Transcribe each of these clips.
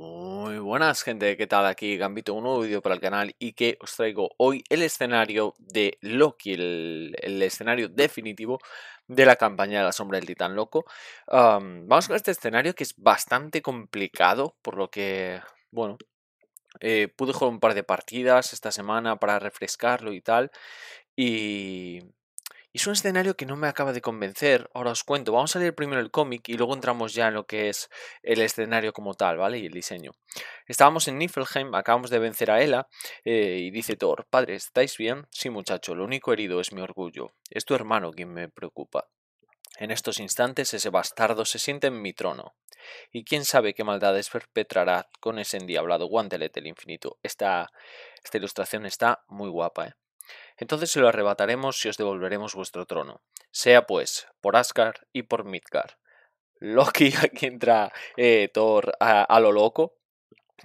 Muy buenas gente, ¿qué tal? Aquí Gambito, un nuevo vídeo para el canal y que os traigo hoy el escenario de Loki, el, escenario definitivo de la campaña de la sombra del titán loco. vamos con este escenario que es bastante complicado, por lo que, bueno, eh, pude jugar un par de partidas esta semana para refrescarlo y tal. Y, y es un escenario que no me acaba de convencer. Ahora os cuento. Vamos a leer primero el cómic y luego entramos ya en lo que es el escenario como tal, ¿vale? Y el diseño. Estábamos en Niflheim, acabamos de vencer a Ela eh, y dice Thor, padre, ¿estáis bien? Sí, muchacho, lo único herido es mi orgullo. Es tu hermano quien me preocupa. En estos instantes ese bastardo se siente en mi trono. Y quién sabe qué maldades perpetrará con ese endiablado guantelete del infinito. Esta, esta ilustración está muy guapa, ¿eh? Entonces se lo arrebataremos y os devolveremos vuestro trono. Sea pues, por Asgard y por Midgard. Loki, aquí entra eh, Thor a, lo loco,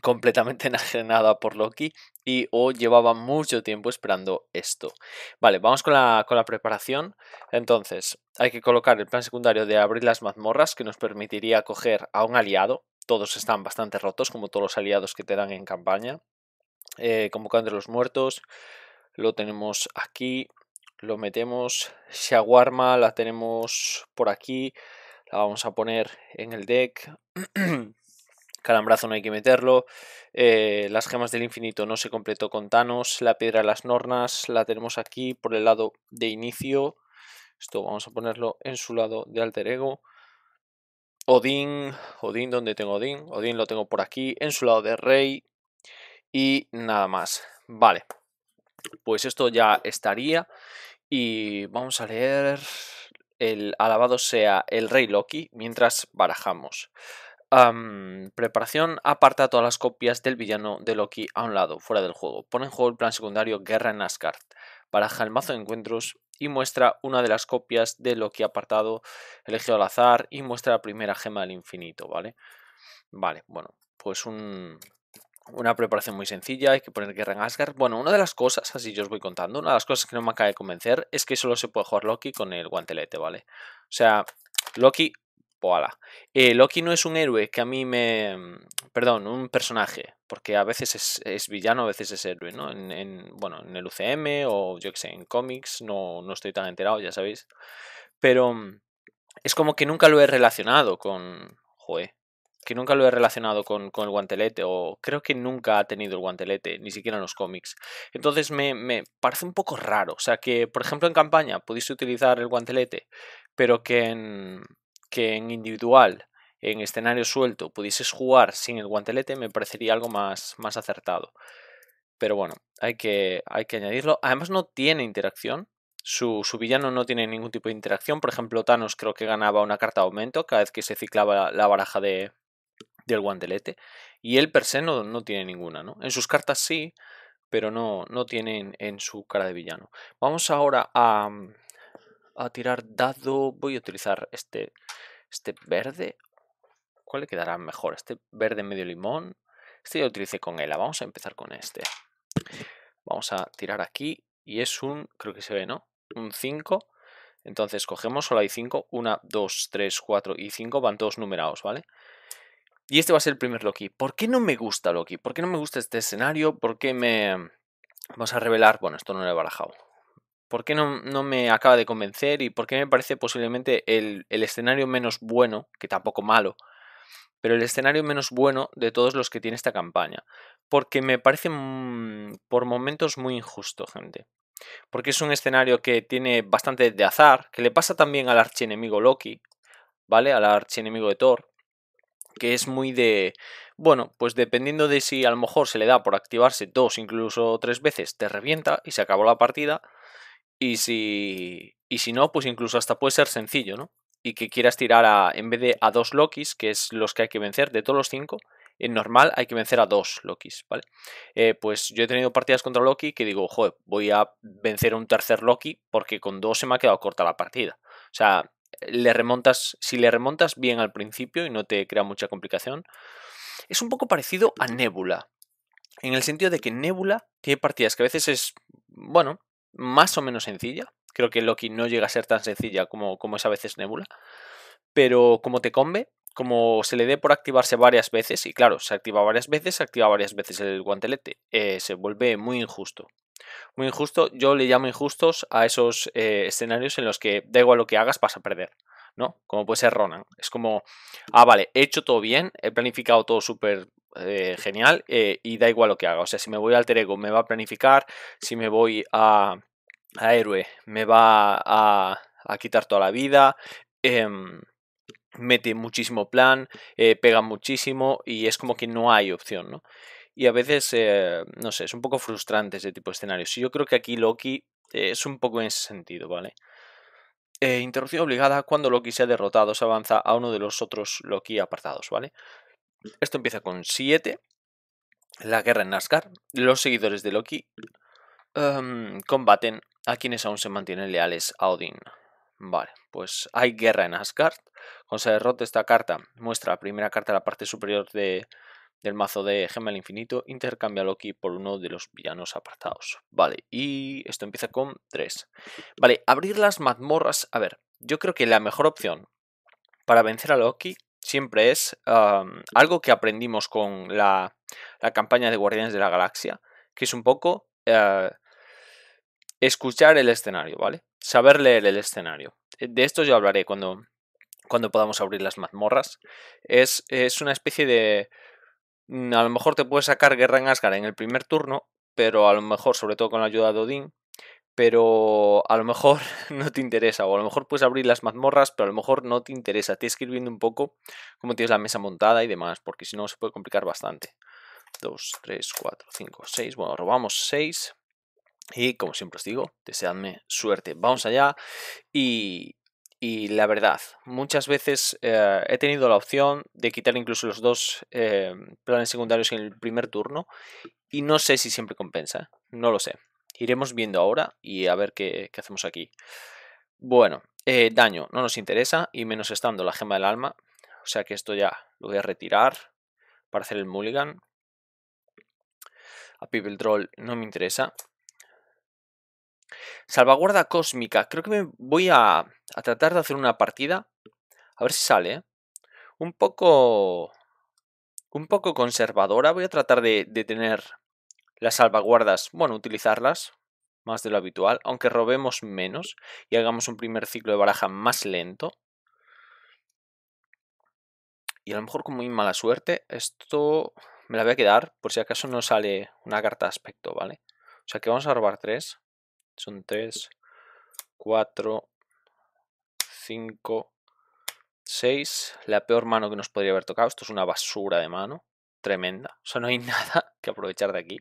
completamente enajenada por Loki y o oh, llevaba mucho tiempo esperando esto. Vale, vamos con la, con la, preparación. Entonces, hay que colocar el plan secundario de abrir las mazmorras que nos permitiría coger a un aliado. Todos están bastante rotos, como todos los aliados que te dan en campaña. Eh, convocando los muertos, lo tenemos aquí, lo metemos, shawarma la tenemos por aquí, la vamos a poner en el deck, calambrazo no hay que meterlo, eh, las gemas del infinito no se completó con Thanos, la piedra de las nornas la tenemos aquí por el lado de inicio, esto vamos a ponerlo en su lado de alter ego, Odín, Odín, ¿dónde tengo Odín? Odín lo tengo por aquí, en su lado de Rey y nada más. Vale, pues esto ya estaría. Y vamos a leer el alabado sea el rey Loki mientras barajamos. preparación aparta todas las copias del villano de Loki a un lado, fuera del juego. Pone en juego el plan secundario Guerra en Asgard. Baraja el mazo de encuentros y muestra una de las copias de Loki apartado elegido al azar y muestra la primera gema del infinito, ¿vale? Vale, bueno, pues un, una preparación muy sencilla, hay que poner guerra en Asgard. Bueno, una de las cosas, así yo os voy contando, una de las cosas que no me acaba de convencer es que solo se puede jugar Loki con el guantelete, ¿vale? O sea, Loki, poala. Eh, Loki no es un héroe que a mí me... Perdón, un personaje, porque a veces es, villano, a veces es héroe, ¿no? En, bueno, en el UCM o yo que sé, en cómics, no, no estoy tan enterado, ya sabéis. Pero mm, es como que nunca lo he relacionado con... Joder, que nunca lo he relacionado con, el guantelete, o creo que nunca ha tenido el guantelete, ni siquiera en los cómics. Entonces me, parece un poco raro. O sea, que por ejemplo en campaña pudiste utilizar el guantelete, pero que en, que en individual, en escenario suelto, pudieses jugar sin el guantelete, me parecería algo más, más acertado. Pero bueno, hay que, hay que añadirlo. Además no tiene interacción, su, su, villano no tiene ningún tipo de interacción. Por ejemplo, Thanos creo que ganaba una carta de aumento cada vez que se ciclaba la baraja de, del guantelete y él per se no, tiene ninguna, ¿no? En sus cartas sí, pero no, no tienen en su cara de villano. Vamos ahora a, mm, a tirar dado, voy a utilizar este, este verde, ¿cuál le quedará mejor? Este verde medio limón, este ya lo utilicé con ela, vamos a empezar con este. Vamos a tirar aquí y es un, creo que se ve, ¿no? Un 5. Entonces cogemos, solo hay 5, 1, 2, 3, 4 y 5, van todos numerados, ¿vale? vale y este va a ser el primer Loki. ¿Por qué no me gusta Loki? ¿Por qué no me gusta este escenario? ¿Por qué me... Vamos a revelar... Bueno, esto no lo he barajado. ¿Por qué no, no me acaba de convencer? ¿Y por qué me parece posiblemente el, escenario menos bueno, que tampoco malo, pero el escenario menos bueno de todos los que tiene esta campaña? Porque me parece mm, por momentos muy injusto, gente. Porque es un escenario que tiene bastante de azar, que le pasa también al archienemigo Loki, ¿vale? Al archienemigo de Thor que es muy de, bueno, pues dependiendo de si a lo mejor se le da por activarse dos, incluso tres veces, te revienta y se acabó la partida. Y si, y si no, pues incluso hasta puede ser sencillo, ¿no? Y que quieras tirar a, en vez de a dos Lokis, que es los que hay que vencer, de todos los cinco, en normal hay que vencer a dos Lokis, ¿vale? Eh, pues yo he tenido partidas contra Loki que digo, joder, voy a vencer a un tercer Loki porque con dos se me ha quedado corta la partida. O sea, le remontas, si le remontas bien al principio y no te crea mucha complicación, es un poco parecido a Nebula. En el sentido de que Nebula tiene partidas que a veces es, bueno, más o menos sencilla. Creo que Loki no llega a ser tan sencilla como, como es a veces Nebula. Pero como te combe, como se le dé por activarse varias veces, y claro, se activa varias veces, se activa varias veces el guantelete, eh, se vuelve muy injusto. Muy injusto, yo le llamo injustos a esos eh, escenarios en los que da igual lo que hagas, vas a perder. ¿no? Como puede ser Ronan. Es como, ah, vale, he hecho todo bien, he planificado todo súper eh, genial eh, y da igual lo que haga. O sea, si me voy al alter ego, me va a planificar, si me voy a, a héroe, me va a, quitar toda la vida. Em, mete muchísimo plan, pega muchísimo y es como que no hay opción, ¿no? y a veces, eh, no sé, es un poco frustrante ese tipo de escenarios. Y yo creo que aquí Loki eh, es un poco en ese sentido, ¿vale? Eh, interrupción obligada cuando Loki se ha derrotado, se avanza a uno de los otros Loki apartados, ¿vale? Esto empieza con 7, la guerra en Asgard, los seguidores de Loki em, combaten a quienes aún se mantienen leales a Odin. Vale, pues hay guerra en Asgard. Cuando se derrota esta carta, muestra la primera carta de la parte superior de, del mazo de Gemma del Infinito, intercambia a Loki por uno de los villanos apartados. Vale, y esto empieza con 3. Vale, abrir las mazmorras. A ver, yo creo que la mejor opción para vencer a Loki siempre es algo que aprendimos con la, la, campaña de Guardianes de la Galaxia, que es un poco eh, escuchar el escenario, ¿vale? Saber leer el escenario. Eh, de esto yo hablaré cuando, cuando podamos abrir las mazmorras. Es, es una especie de Mm, a lo mejor te puede sacar guerra en Asgard en el primer turno, pero a lo mejor, sobre todo con la ayuda de Odín, pero a lo mejor no te interesa, o a lo mejor puedes abrir las mazmorras, pero a lo mejor no te interesa. Tienes que ir viendo un poco cómo tienes la mesa montada y demás, porque si no se puede complicar bastante. 2, 3, 4, 5, 6. Bueno, robamos 6. Y como siempre os digo, deseadme suerte. Vamos allá y, y la verdad, muchas veces eh, he tenido la opción de quitar incluso los dos eh, planes secundarios en el primer turno y no sé si siempre compensa, no lo sé. Iremos viendo ahora y a ver qué, hacemos aquí. Bueno, eh, daño no nos interesa y menos estando la gema del alma, o sea que esto ya lo voy a retirar para hacer el mulligan. A People Troll no me interesa Salvaguarda cósmica. Creo que me voy a, tratar de hacer una partida. A ver si sale. ¿eh? Un poco... Un poco conservadora. Voy a tratar de, de tener las salvaguardas. Bueno, utilizarlas más de lo habitual. Aunque robemos menos. Y hagamos un primer ciclo de baraja más lento. Y a lo mejor con muy mala suerte. Esto me la voy a quedar. Por si acaso no sale una carta de aspecto, ¿vale? O sea que vamos a robar tres. Son 3, 4, 5, 6. La peor mano que nos podría haber tocado. Esto es una basura de mano. Tremenda. O sea, no hay nada que aprovechar de aquí.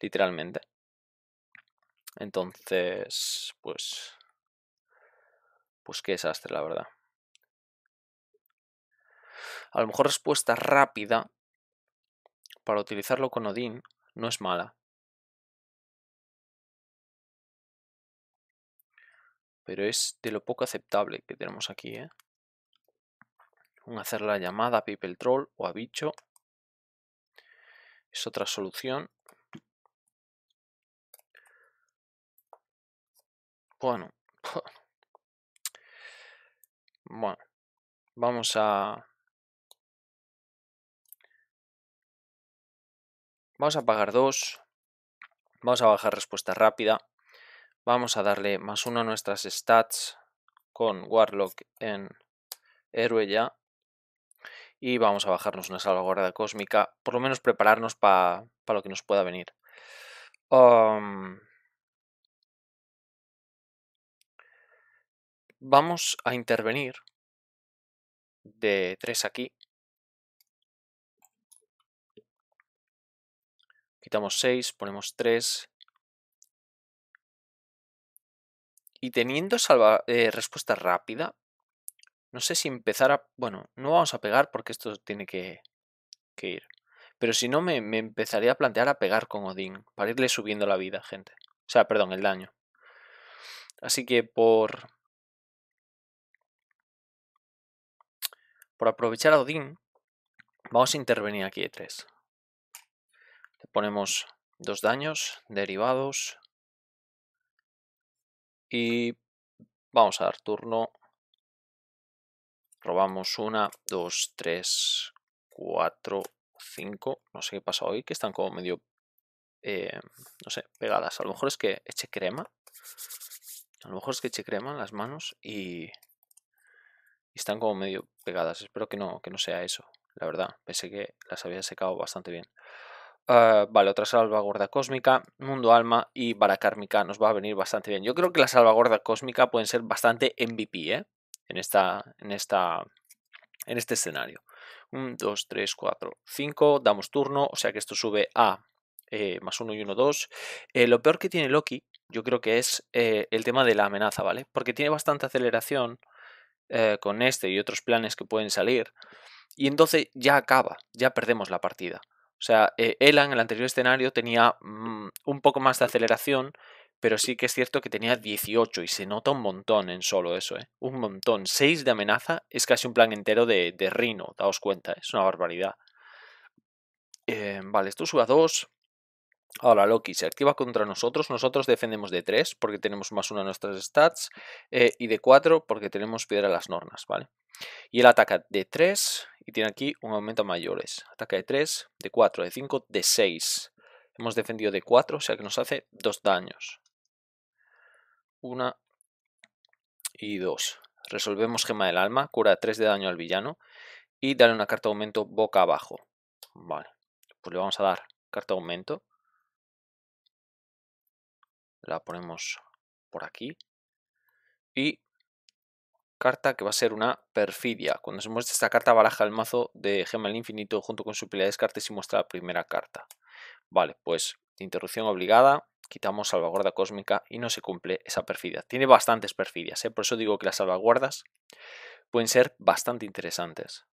Literalmente. Entonces, pues... Pues qué desastre, la verdad. A lo mejor respuesta rápida para utilizarlo con Odín no es mala. Pero es de lo poco aceptable que tenemos aquí, ¿eh? Un hacer la llamada a people troll o a bicho. Es otra solución. Bueno. Bueno. Vamos a... Vamos a pagar dos. Vamos a bajar respuesta rápida. Vamos a darle más uno a nuestras stats con Warlock en héroe ya. Y vamos a bajarnos una salvaguarda cósmica, por lo menos prepararnos para lo que nos pueda venir. vamos a intervenir de 3 aquí. Quitamos 6, ponemos 3 Y teniendo eh, respuesta rápida, no sé si empezar a... Bueno, no vamos a pegar porque esto tiene que, ir. Pero si no, me, empezaría a plantear a pegar con Odín, para irle subiendo la vida, gente. O sea, perdón, el daño. Así que por... Por aprovechar a Odín, vamos a intervenir aquí de 3 Le ponemos dos daños derivados. Y vamos a dar turno. Robamos una, dos, tres, cuatro, cinco. No sé qué pasa hoy, que están como medio, eh, no sé, pegadas. A lo mejor es que eche crema. A lo mejor es que eche crema en las manos y, están como medio pegadas. Espero que no, que no sea eso, la verdad. Pensé que las había secado bastante bien. Eh, vale, otra salvaguarda cósmica, mundo alma y vara nos va a venir bastante bien. Yo creo que la salvaguarda cósmica pueden ser bastante MVP ¿eh? en, esta, en, esta, en este escenario. 1, 2, 3, 4, 5, damos turno, o sea que esto sube a eh, más 1 y 1, 2. Eh, lo peor que tiene Loki, yo creo que es el tema de la amenaza, ¿vale? Porque tiene bastante aceleración con este y otros planes que pueden salir. Y entonces ya acaba, ya perdemos la partida. O sea, eh, Elan en el anterior escenario tenía mm, un poco más de aceleración, pero sí que es cierto que tenía 18 y se nota un montón en solo eso, ¿eh? Un montón. 6 de amenaza es casi un plan entero de, de daos cuenta, ¿eh? es una barbaridad. Eh, vale, esto sube a 2. Ahora, Loki se activa contra nosotros. Nosotros defendemos de 3 porque tenemos más una a nuestras stats eh, y de 4 porque tenemos piedra a las nornas, ¿vale? Y él ataca de 3 y tiene aquí un aumento a mayores. Ataca de 3, de 4, de 5, de 6. Hemos defendido de 4, o sea que nos hace 2 daños. 1 y 2. Resolvemos Gema del Alma, cura 3 de daño al villano y dale una carta de aumento boca abajo. Vale, pues le vamos a dar carta de aumento la ponemos por aquí. Y carta que va a ser una perfidia. Cuando se muestra esta carta baraja el mazo de gema el infinito junto con su pila de descartes y muestra la primera carta. Vale, pues interrupción obligada, quitamos salvaguarda cósmica y no se cumple esa perfidia. Tiene bastantes perfidias, ¿eh? por eso digo que las salvaguardas pueden ser bastante interesantes.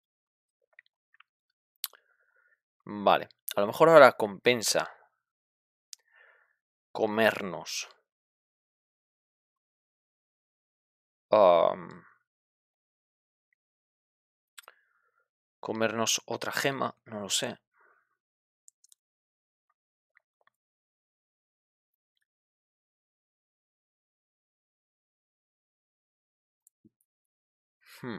Vale, a lo mejor ahora compensa comernos. comernos otra gema, no lo sé. Hmm.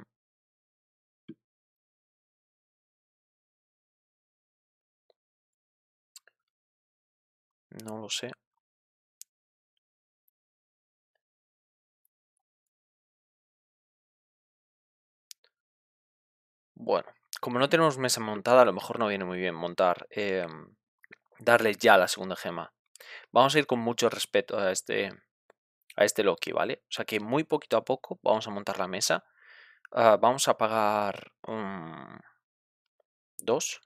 No lo sé. Bueno, como no tenemos mesa montada, a lo mejor no viene muy bien montar. Em, darle ya la segunda gema. Vamos a ir con mucho respeto a este, a este Loki, ¿vale? O sea que muy poquito a poco vamos a montar la mesa. Ah, vamos a pagar dos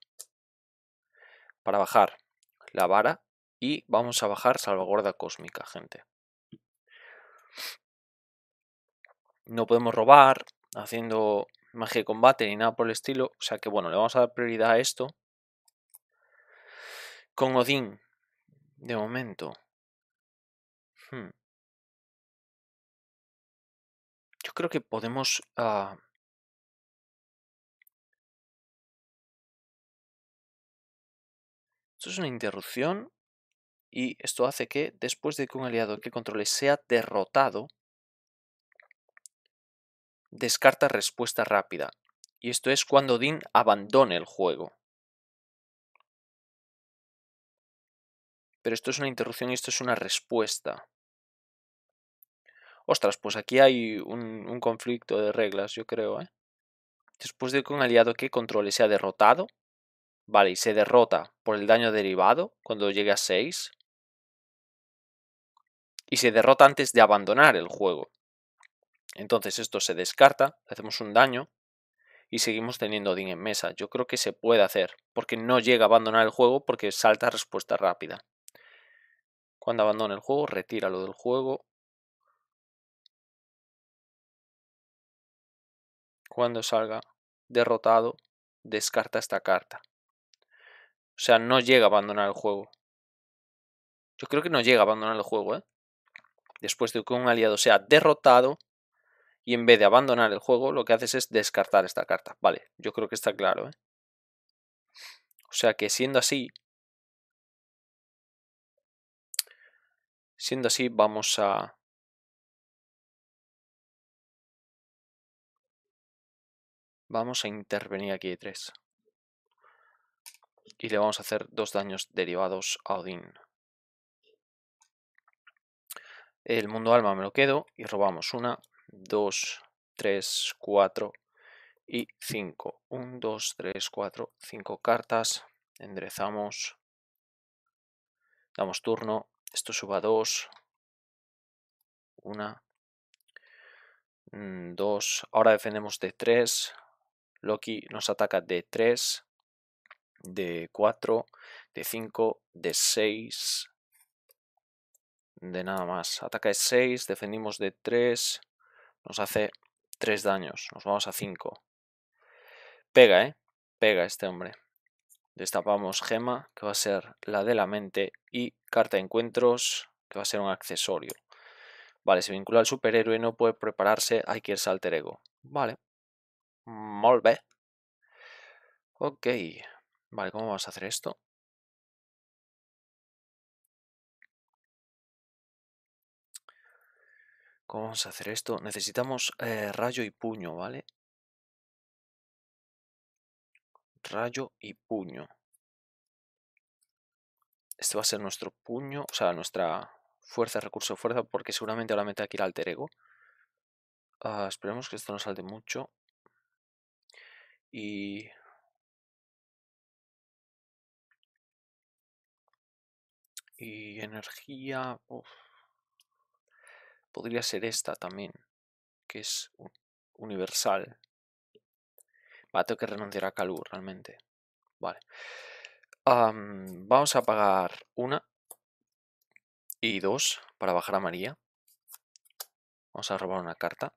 para bajar la vara y vamos a bajar salvaguarda cósmica, gente. No podemos robar haciendo magia de combate ni nada por el estilo. O sea que bueno, le vamos a dar prioridad a esto. Con Odín, de momento. Hmm. Yo creo que podemos... Ah, esto es una interrupción y esto hace que después de que un aliado que controle sea derrotado, descarta respuesta rápida, y esto es cuando Dean abandone el juego. Pero esto es una interrupción y esto es una respuesta. Ostras, pues aquí hay un, conflicto de reglas, yo creo, ¿eh? Después de que un aliado que controle sea derrotado, vale, y se derrota por el daño derivado cuando llega a 6, y se derrota antes de abandonar el juego. Entonces esto se descarta, hacemos un daño y seguimos teniendo din en mesa. Yo creo que se puede hacer, porque no llega a abandonar el juego porque salta respuesta rápida. Cuando abandona el juego, retíralo del juego. Cuando salga derrotado, descarta esta carta. O sea, no llega a abandonar el juego. Yo creo que no llega a abandonar el juego, ¿eh? Después de que un aliado sea derrotado, y en vez de abandonar el juego, lo que haces es descartar esta carta. Vale, yo creo que está claro. ¿eh? O sea que siendo así, siendo así, vamos a... Vamos a intervenir aquí de 3. Y le vamos a hacer dos daños derivados a Odín. El mundo alma me lo quedo y robamos una 2, 3, 4 y 5. 1, 2, 3, 4, 5 cartas. Enderezamos. Damos turno. Esto suba 2. 1. 2. Ahora defendemos de 3. Loki nos ataca de 3. De 4. De 5. De 6. De nada más. Ataca de 6. Defendimos de 3 nos hace 3 daños. Nos vamos a 5. Pega, ¿eh? Pega este hombre. Destapamos gema, que va a ser la de la mente. Y carta de encuentros, que va a ser un accesorio. Vale, se vincula al superhéroe, no puede prepararse, hay que irse alter ego. Vale. Molve. Ok. Vale, ¿cómo vamos a hacer esto? ¿Cómo vamos a hacer esto? Necesitamos eh, rayo y puño, ¿vale? Rayo y puño. Este va a ser nuestro puño, o sea, nuestra fuerza, recurso de fuerza, porque seguramente ahora me tenga que ir alter ego. Ah, esperemos que esto no salte mucho. Y... Y energía podría ser esta también, que es universal. Va, tengo que renunciar a Calur realmente. Vale. vamos a pagar una y dos para bajar a María. Vamos a robar una carta.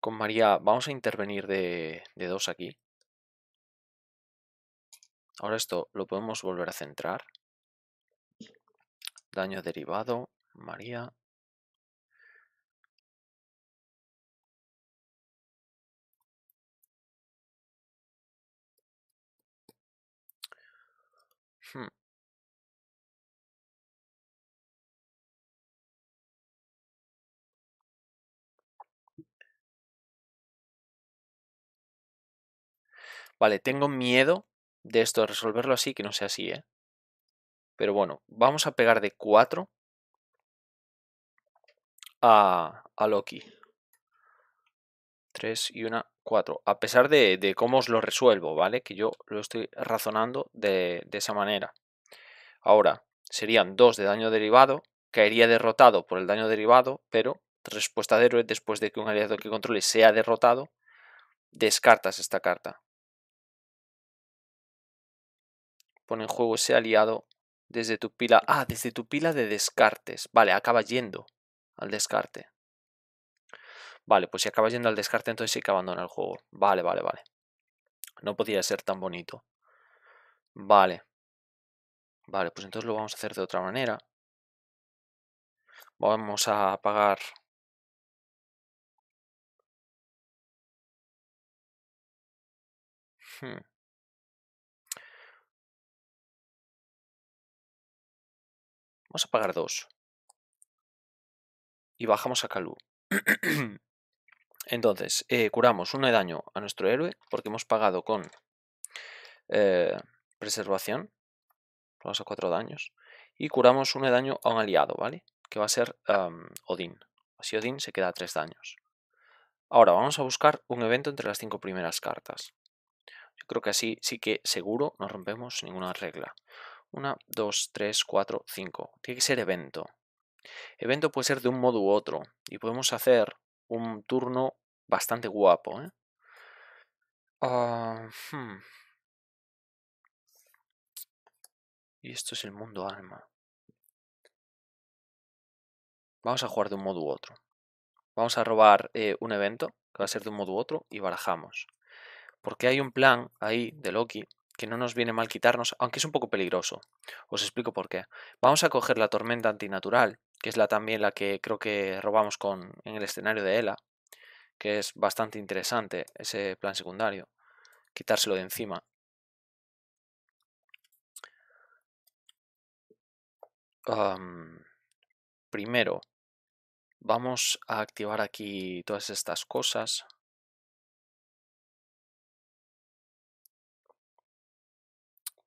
Con María vamos a intervenir de dos aquí. Ahora esto lo podemos volver a centrar. Daño derivado maría hmm. Vale, tengo miedo de esto, de resolverlo así, que no sea así, ¿eh? Pero bueno, vamos a pegar de cuatro a, a Loki. 3 y una 4. A pesar de, de, cómo os lo resuelvo, ¿vale? Que yo lo estoy razonando de, de esa manera. Ahora, serían 2 de daño derivado. Caería derrotado por el daño derivado, pero respuesta de héroe después de que un aliado que controle sea derrotado, descartas esta carta. Pone en juego ese aliado desde tu pila. Ah, desde tu pila de descartes. Vale, acaba yendo al descarte. Vale, pues si acaba yendo al descarte, entonces sí que abandona el juego. Vale, vale, vale. No podía ser tan bonito. Vale. Vale, pues entonces lo vamos a hacer de otra manera. Vamos a apagar... Hmm. Vamos a pagar dos y bajamos a Calú. Entonces, eh, curamos un de daño a nuestro héroe porque hemos pagado con eh, preservación. Vamos a cuatro daños. Y curamos un de daño a un aliado, ¿vale? Que va a ser Odín. Así Odín se queda a tres daños. Ahora vamos a buscar un evento entre las cinco primeras cartas. Yo creo que así sí que seguro no rompemos ninguna regla. Una, dos, tres, cuatro, cinco. Tiene que ser evento. Evento puede ser de un modo u otro y podemos hacer un turno bastante guapo. ¿eh? Ah, hmm. Y esto es el mundo alma. Vamos a jugar de un modo u otro. Vamos a robar eh, un evento que va a ser de un modo u otro y barajamos. Porque hay un plan ahí de Loki que no nos viene mal quitarnos, aunque es un poco peligroso. Os explico por qué. Vamos a coger la tormenta antinatural que es la también la que creo que robamos con, en el escenario de Ela, que es bastante interesante ese plan secundario, quitárselo de encima. primero, vamos a activar aquí todas estas cosas.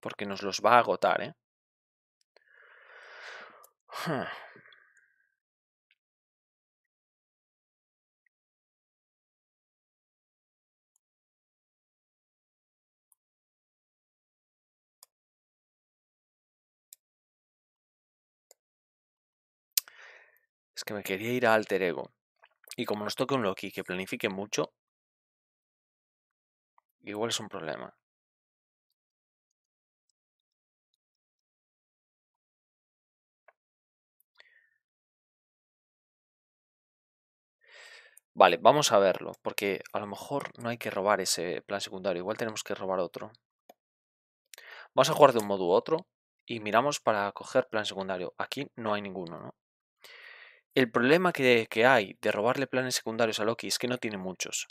Porque nos los va a agotar, ¿eh? Ah. que me quería ir a Alter Ego. Y como nos toque un Loki que planifique mucho, igual es un problema. Vale, vamos a verlo, porque a lo mejor no hay que robar ese plan secundario, igual tenemos que robar otro. Vamos a jugar de un modo u otro y miramos para coger plan secundario. Aquí no hay ninguno, ¿no? El problema que, hay de robarle planes secundarios a Loki es que no tiene muchos.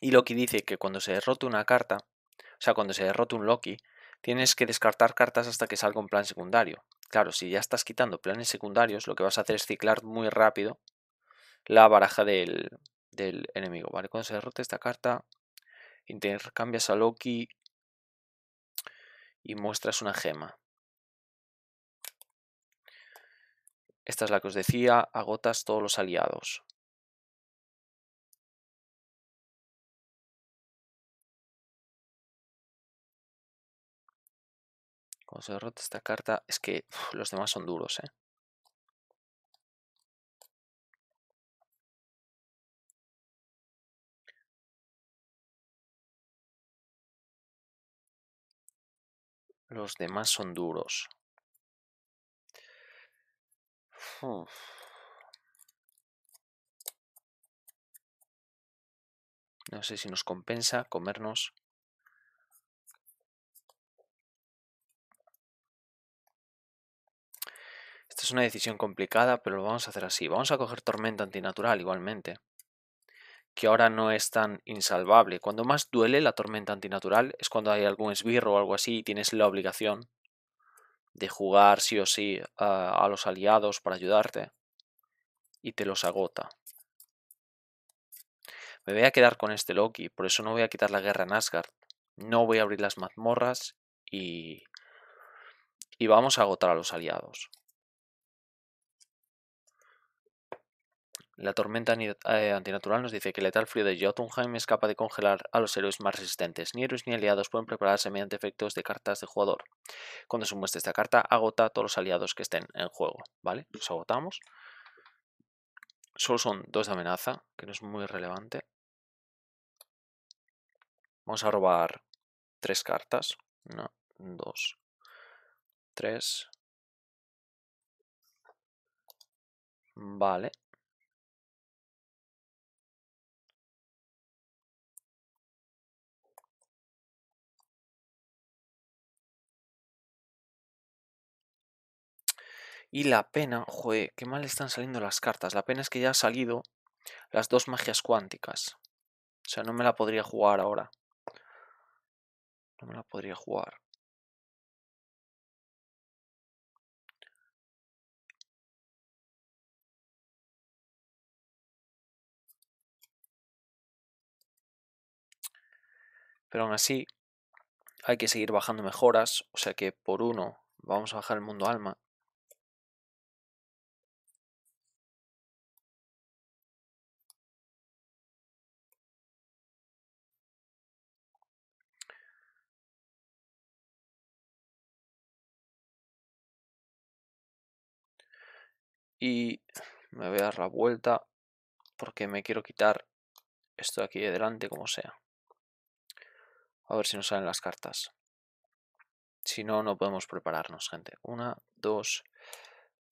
Y Loki dice que cuando se derrota una carta, o sea, cuando se derrota un Loki, tienes que descartar cartas hasta que salga un plan secundario. Claro, si ya estás quitando planes secundarios, lo que vas a hacer es ciclar muy rápido la baraja del, del enemigo, ¿vale? Cuando se derrote esta carta, intercambias a Loki y muestras una gema. Esta es la que os decía, agotas todos los aliados. Cuando se derrota esta carta, es que los demás son duros, ¿eh? Los demás son duros. No sé si nos compensa comernos. Esta es una decisión complicada, pero lo vamos a hacer así. Vamos a coger tormenta antinatural igualmente. Que ahora no es tan insalvable. Cuando más duele la tormenta antinatural es cuando hay algún esbirro o algo así y tienes la obligación de jugar sí o sí ah, a, los aliados para ayudarte y te los agota. Me voy a quedar con este Loki, por eso no voy a quitar la guerra en Asgard. No voy a abrir las mazmorras y... y vamos a agotar a los aliados. La tormenta eh, antinatural nos dice que el letal frío de Jotunheim es capaz de congelar a los héroes más resistentes. Ni héroes ni aliados pueden prepararse mediante efectos de cartas de jugador. Cuando se muestra esta carta, agota a todos los aliados que estén en juego. ¿Vale? Los agotamos. Solo son dos de amenaza, que no es muy relevante. Vamos a robar tres cartas. Una, dos, tres. Vale. Y la pena, joder, qué mal están saliendo las cartas. La pena es que ya ha salido las dos magias cuánticas. O sea, no me la podría jugar ahora. No me la podría jugar. Pero aún así, hay que seguir bajando mejoras. O sea que por uno vamos a bajar el mundo alma. y me voy a dar la vuelta porque me quiero quitar esto de aquí de delante como sea. A ver si nos salen las cartas. Si no, no podemos prepararnos, gente. Una, dos,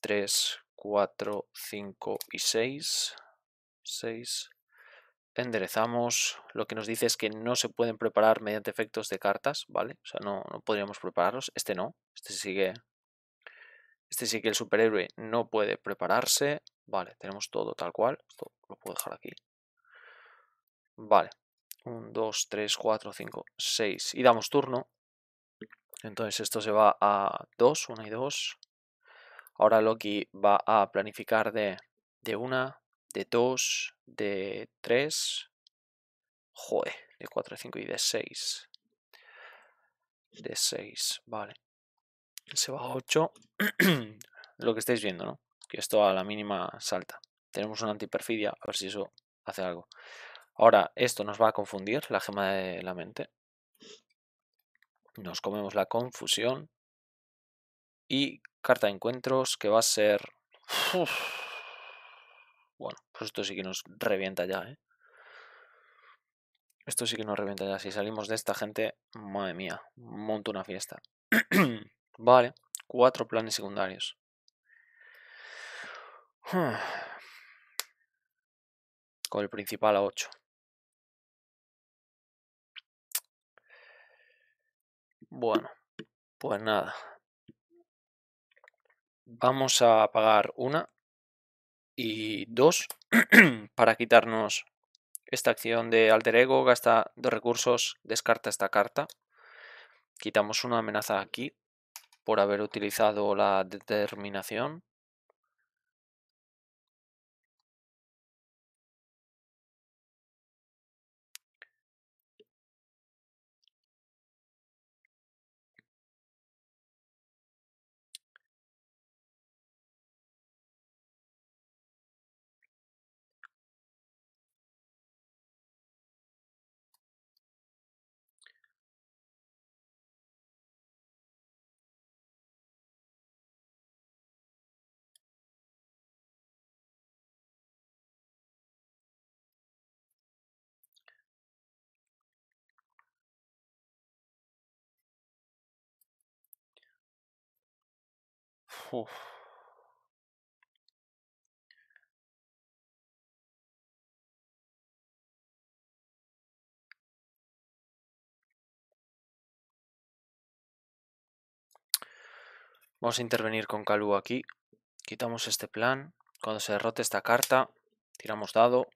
tres, cuatro, cinco y seis. Seis. Enderezamos. Lo que nos dice es que no se pueden preparar mediante efectos de cartas, ¿vale? O sea, no, no podríamos prepararlos. Este no. Este sigue este sí que el superhéroe no puede prepararse. Vale, tenemos todo tal cual. Esto lo puedo dejar aquí. Vale. 1, 2, 3, 4, 5, 6. Y damos turno. Entonces esto se va a 2, 1 y 2. Ahora Loki va a planificar de 1, de 2, de 3. Joder, de 4, 5 y de 6. De 6, vale se va a 8, lo que estáis viendo, ¿no? Que esto a la mínima salta. Tenemos una antiperfidia, a ver si eso hace algo. Ahora, esto nos va a confundir, la gema de la mente. Nos comemos la confusión. Y carta de encuentros que va a ser... Bueno, pues esto sí que nos revienta ya, ¿eh? Esto sí que nos revienta ya. Si salimos de esta gente, madre mía, monto una fiesta. Vale, cuatro planes secundarios. Con el principal a 8. Bueno, pues nada. Vamos a pagar una y dos para quitarnos esta acción de alter ego, gasta dos recursos, descarta esta carta. Quitamos una amenaza aquí por haber utilizado la determinación Vamos a intervenir con Calú aquí. Quitamos este plan. Cuando se derrote esta carta, tiramos dado.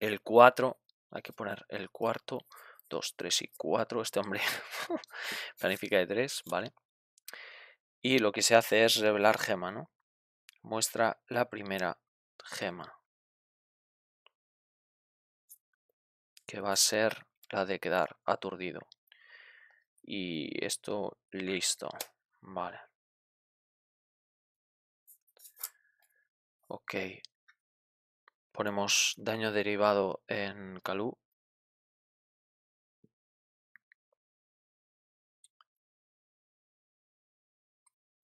El 4. Hay que poner el cuarto. 2, 3 y 4. Este hombre planifica de 3, ¿vale? y lo que se hace es revelar gema, ¿no? Muestra la primera gema, que va a ser la de quedar aturdido. Y esto listo, vale. Ok, ponemos daño derivado en Calú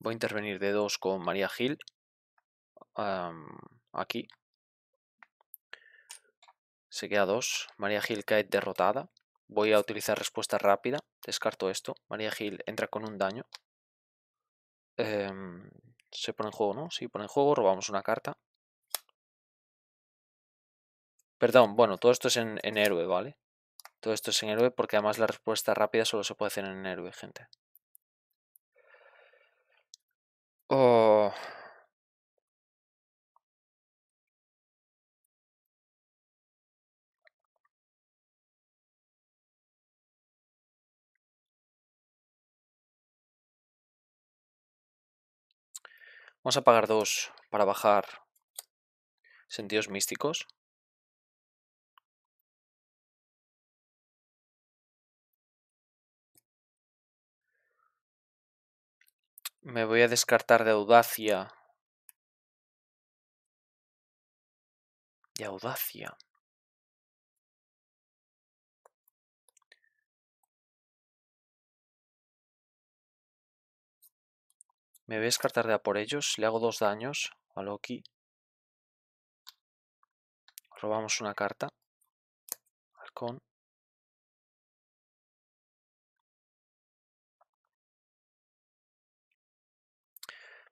Voy a intervenir de dos con María Gil. aquí. Se queda dos María Gil cae derrotada. Voy a utilizar respuesta rápida. Descarto esto. María Gil entra con un daño. Em, se pone en juego, ¿no? Sí, pone en juego. Robamos una carta. Perdón, bueno, todo esto es en, en héroe, ¿vale? Todo esto es en héroe porque además la respuesta rápida solo se puede hacer en héroe, gente. Oh. Vamos a pagar dos para bajar sentidos místicos. Me voy a descartar de audacia. De audacia. Me voy a descartar de a por ellos. Le hago dos daños a Loki. Robamos una carta. Halcón.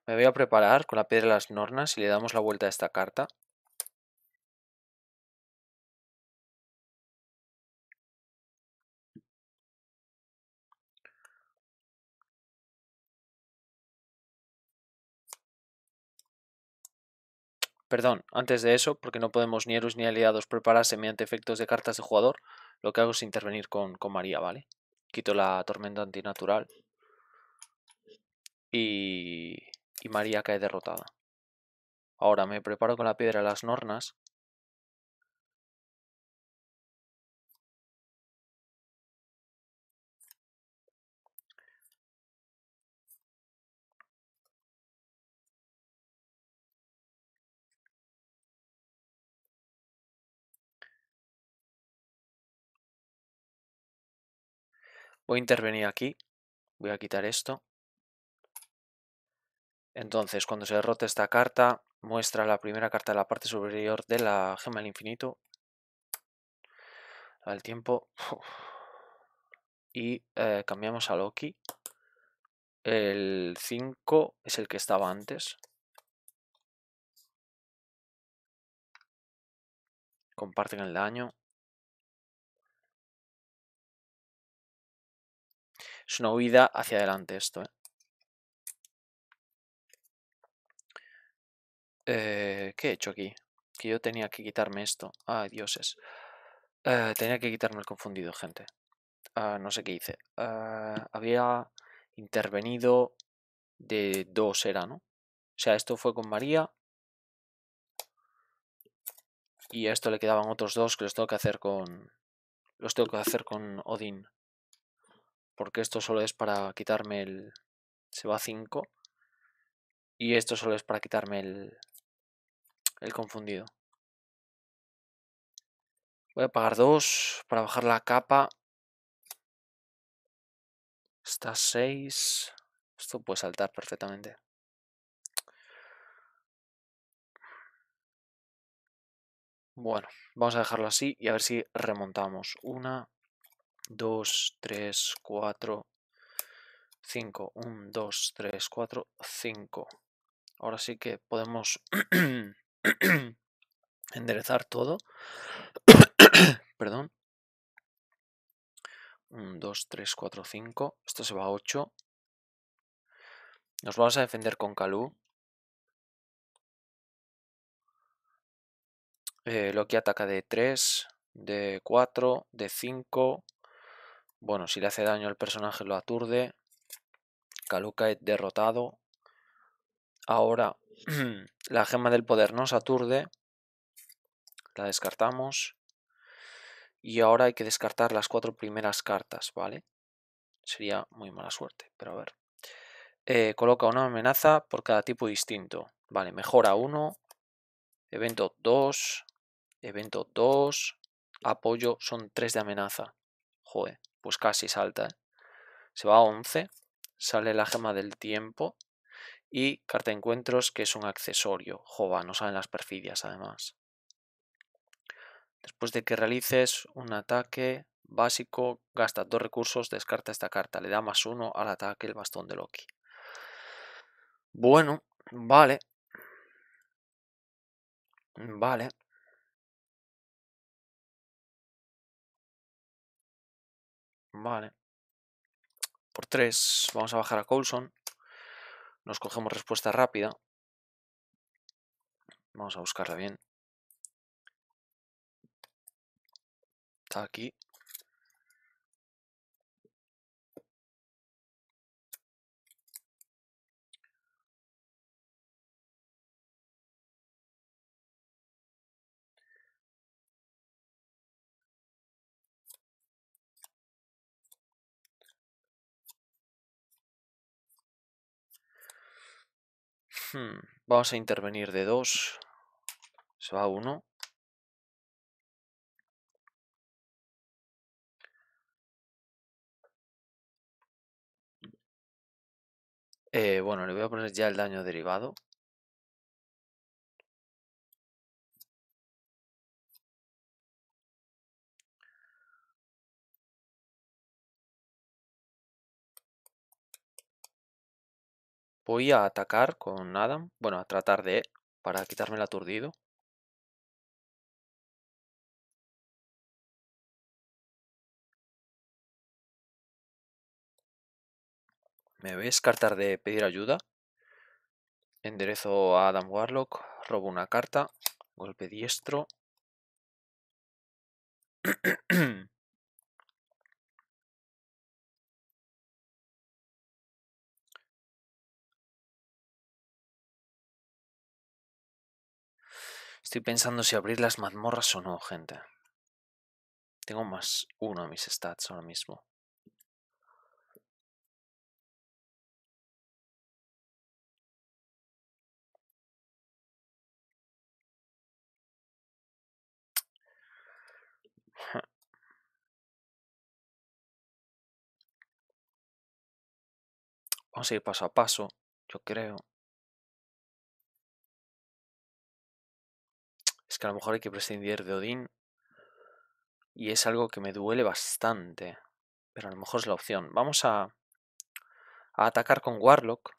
Me voy a preparar con la piedra de las nornas y le damos la vuelta a esta carta. Perdón, antes de eso, porque no podemos ni ni aliados prepararse mediante efectos de cartas de jugador, lo que hago es intervenir con, con María, ¿vale? Quito la tormenta antinatural y y María cae derrotada. Ahora me preparo con la piedra de las nornas Voy a intervenir aquí. Voy a quitar esto. Entonces, cuando se derrote esta carta, muestra la primera carta de la parte superior de la gema del infinito. Al tiempo. Y eh, cambiamos a Loki. El 5 es el que estaba antes. Comparten el daño. Es una huida hacia adelante esto, ¿eh? Eh, ¿Qué he hecho aquí? Que yo tenía que quitarme esto. Ay, dioses. Eh, tenía que quitarme el confundido, gente. Ah, no sé qué hice. Ah, había intervenido de dos, era, ¿no? O sea, esto fue con María. Y a esto le quedaban otros dos que los tengo que hacer con... Los tengo que hacer con Odín. Porque esto solo es para quitarme el... Se va a 5. Y esto solo es para quitarme el, el confundido. Voy a apagar 2 para bajar la capa. Está 6. Esto puede saltar perfectamente. Bueno, vamos a dejarlo así y a ver si remontamos. 1, 2, 3, 4, 5. 1, 2, 3, 4, 5. Ahora sí que podemos enderezar todo. Perdón. 1, 2, 3, 4, 5. Esto se va a 8. Nos vamos a defender con kalu Eh, Loki ataca de 3, de 4, de 5. Bueno, si le hace daño al personaje lo aturde. Calú cae derrotado. Ahora la gema del poder nos aturde. La descartamos. Y ahora hay que descartar las cuatro primeras cartas, ¿vale? Sería muy mala suerte, pero a ver. Eh, coloca una amenaza por cada tipo distinto. Vale, mejora uno, evento 2, evento 2, apoyo son tres de amenaza. Joder, pues casi salta. ¿eh? Se va a 11, sale la gema del tiempo, y carta de encuentros que es un accesorio. Jova, no salen las perfidias además. Después de que realices un ataque básico, gastas dos recursos, descarta esta carta, le da más uno al ataque el bastón de Loki. Bueno, vale. Vale. Vale. Por tres, vamos a bajar a Coulson nos cogemos respuesta rápida. Vamos a buscarla bien. Está aquí. Hmm, vamos a intervenir de dos, Se va uno, Eh, bueno, le voy a poner ya el daño derivado. Voy a atacar con Adam. Bueno, a tratar de... Para quitarme el aturdido. Me voy a descartar de pedir ayuda. Enderezo a Adam Warlock. Robo una carta. Golpe diestro. Estoy pensando si abrir las mazmorras o no, gente. Tengo más uno a mis stats ahora mismo. Vamos a ir paso a paso, yo creo. que a lo mejor hay que prescindir de Odín. Y es algo que me duele bastante. Pero a lo mejor es la opción. Vamos a, atacar con Warlock.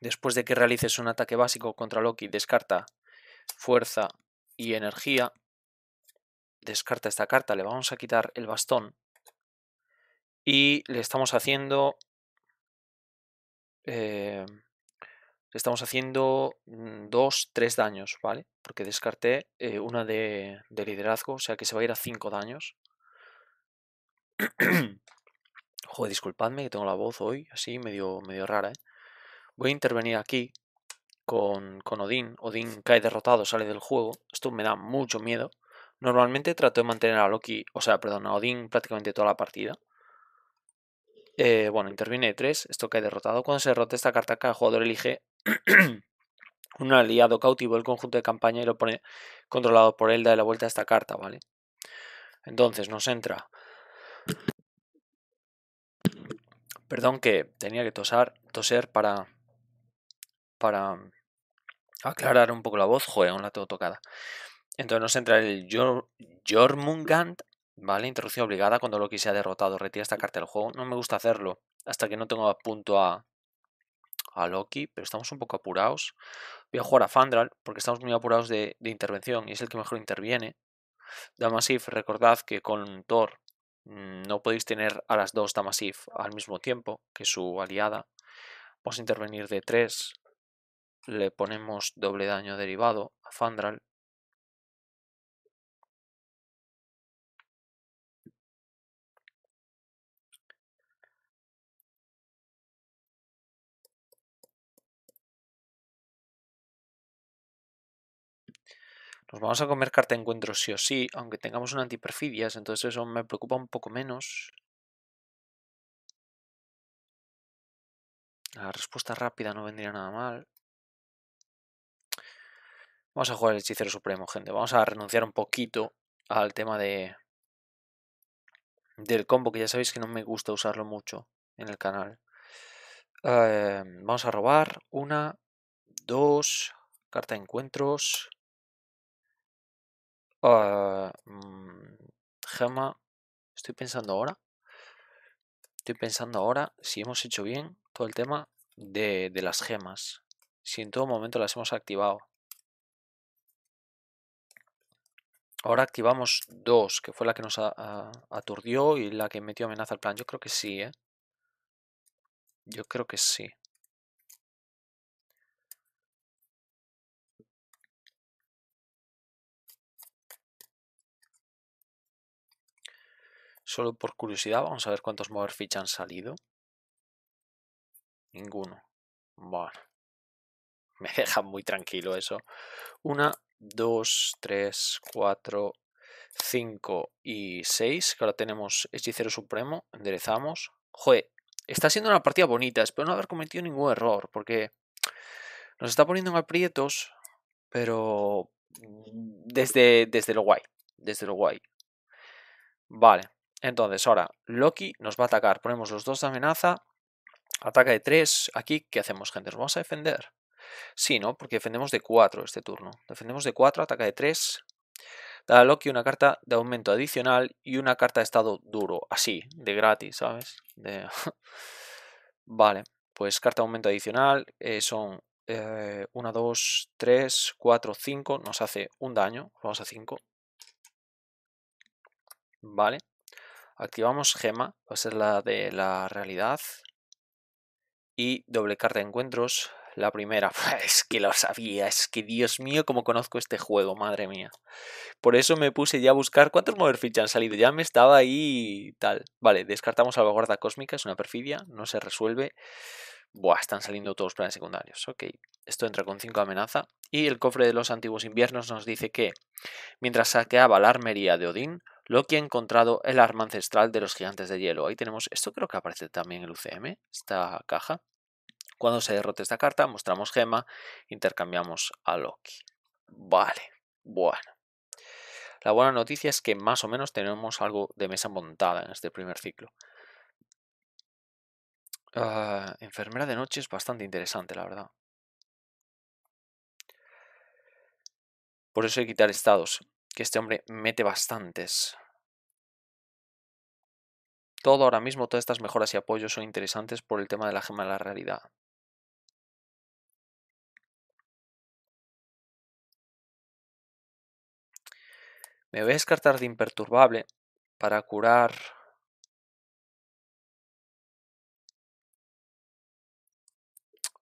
Después de que realices un ataque básico contra Loki, descarta fuerza y energía. Descarta esta carta, le vamos a quitar el bastón. Y le estamos haciendo... Eh, estamos haciendo 2, mm, 3 daños, ¿vale? Porque descarté eh, una de, liderazgo, o sea que se va a ir a 5 daños. Joder, disculpadme que tengo la voz hoy así medio, medio rara, ¿eh? Voy a intervenir aquí con, con Odín. Odín cae derrotado, sale del juego. Esto me da mucho miedo. Normalmente trato de mantener a Loki, o sea, perdón, a Odín prácticamente toda la partida. Eh, bueno, interviene 3, esto cae derrotado. Cuando se derrota esta carta, cada jugador elige un aliado cautivo el conjunto de campaña y lo pone controlado por él, de la vuelta a esta carta, ¿vale? Entonces nos entra. Perdón que tenía que tosar, toser para. para aclarar un poco la voz. Joder, aún la tengo tocada. Entonces nos entra el Jormungand, ¿vale? introducción obligada cuando lo se ha derrotado. Retira esta carta del juego. No me gusta hacerlo hasta que no tengo punto a, a Loki, pero estamos un poco apurados. Voy a jugar a Fandral, porque estamos muy apurados de, intervención y es el que mejor interviene. Damasif, recordad que con Thor mm, no podéis tener a las dos Damasif al mismo tiempo que su aliada. Vamos a intervenir de tres. Le ponemos doble daño derivado a Fandral. Pues vamos a comer carta de encuentro sí o sí, aunque tengamos un antiperfidias, entonces eso me preocupa un poco menos. La respuesta rápida no vendría nada mal. Vamos a jugar el hechicero supremo, gente. Vamos a renunciar un poquito al tema de del combo, que ya sabéis que no me gusta usarlo mucho en el canal. Eh, vamos a robar una, dos, carta de encuentros, Ah, mm, Gema, estoy pensando ahora. Estoy pensando ahora si hemos hecho bien todo el tema de, de las gemas. Si en todo momento las hemos activado. Ahora activamos dos, que fue la que nos aturdió y la que metió amenaza al plan. Yo creo que sí, ¿eh? Yo creo que sí. Solo por curiosidad, vamos a ver cuántos mover ficha han salido. Ninguno. Bueno. Me deja muy tranquilo eso. Una, dos, tres, cuatro, 5 y 6, que ahora tenemos Hechicero Supremo, enderezamos. Joder, está siendo una partida bonita, espero no haber cometido ningún error, porque nos está poniendo en aprietos, pero desde, desde lo guay, desde lo guay. Vale, entonces, ahora, Loki nos va a atacar. Ponemos los dos de amenaza. Ataca de tres. Aquí, ¿qué hacemos, gente? ¿Nos vamos a defender? Sí, ¿no? Porque defendemos de 4 este turno. Defendemos de 4, ataca de 3. Da a Loki una carta de aumento adicional y una carta de estado duro. Así, de gratis, ¿sabes? vale, pues carta de aumento adicional eh, son 1, 2, 3, 4, 5. Nos hace un daño. Vamos a 5. Vale. Activamos gema, va a ser la de la realidad. Y doble carta de encuentros, la primera. Es que lo sabía, es que Dios mío, cómo conozco este juego, madre mía. Por eso me puse ya a buscar cuántos mover fichas han salido. Ya me estaba ahí tal. Vale, descartamos salvaguarda cósmica, es una perfidia, no se resuelve. Buah, están saliendo todos los planes secundarios. Ok, esto entra con 5 amenaza. Y el cofre de los antiguos inviernos nos dice que mientras saqueaba la armería de Odín, Loki ha encontrado el arma ancestral de los gigantes de hielo. Ahí tenemos, esto creo que aparece también en el UCM, esta caja. Cuando se derrote esta carta, mostramos gema, intercambiamos a Loki. Vale, bueno. La buena noticia es que más o menos tenemos algo de mesa montada en este primer ciclo. Ah, enfermera de noche es bastante interesante, la verdad. Por eso hay que quitar estados que este hombre mete bastantes. Todo ahora mismo, todas estas mejoras y apoyos son interesantes por el tema de la gema de la realidad. Me voy a descartar de imperturbable para curar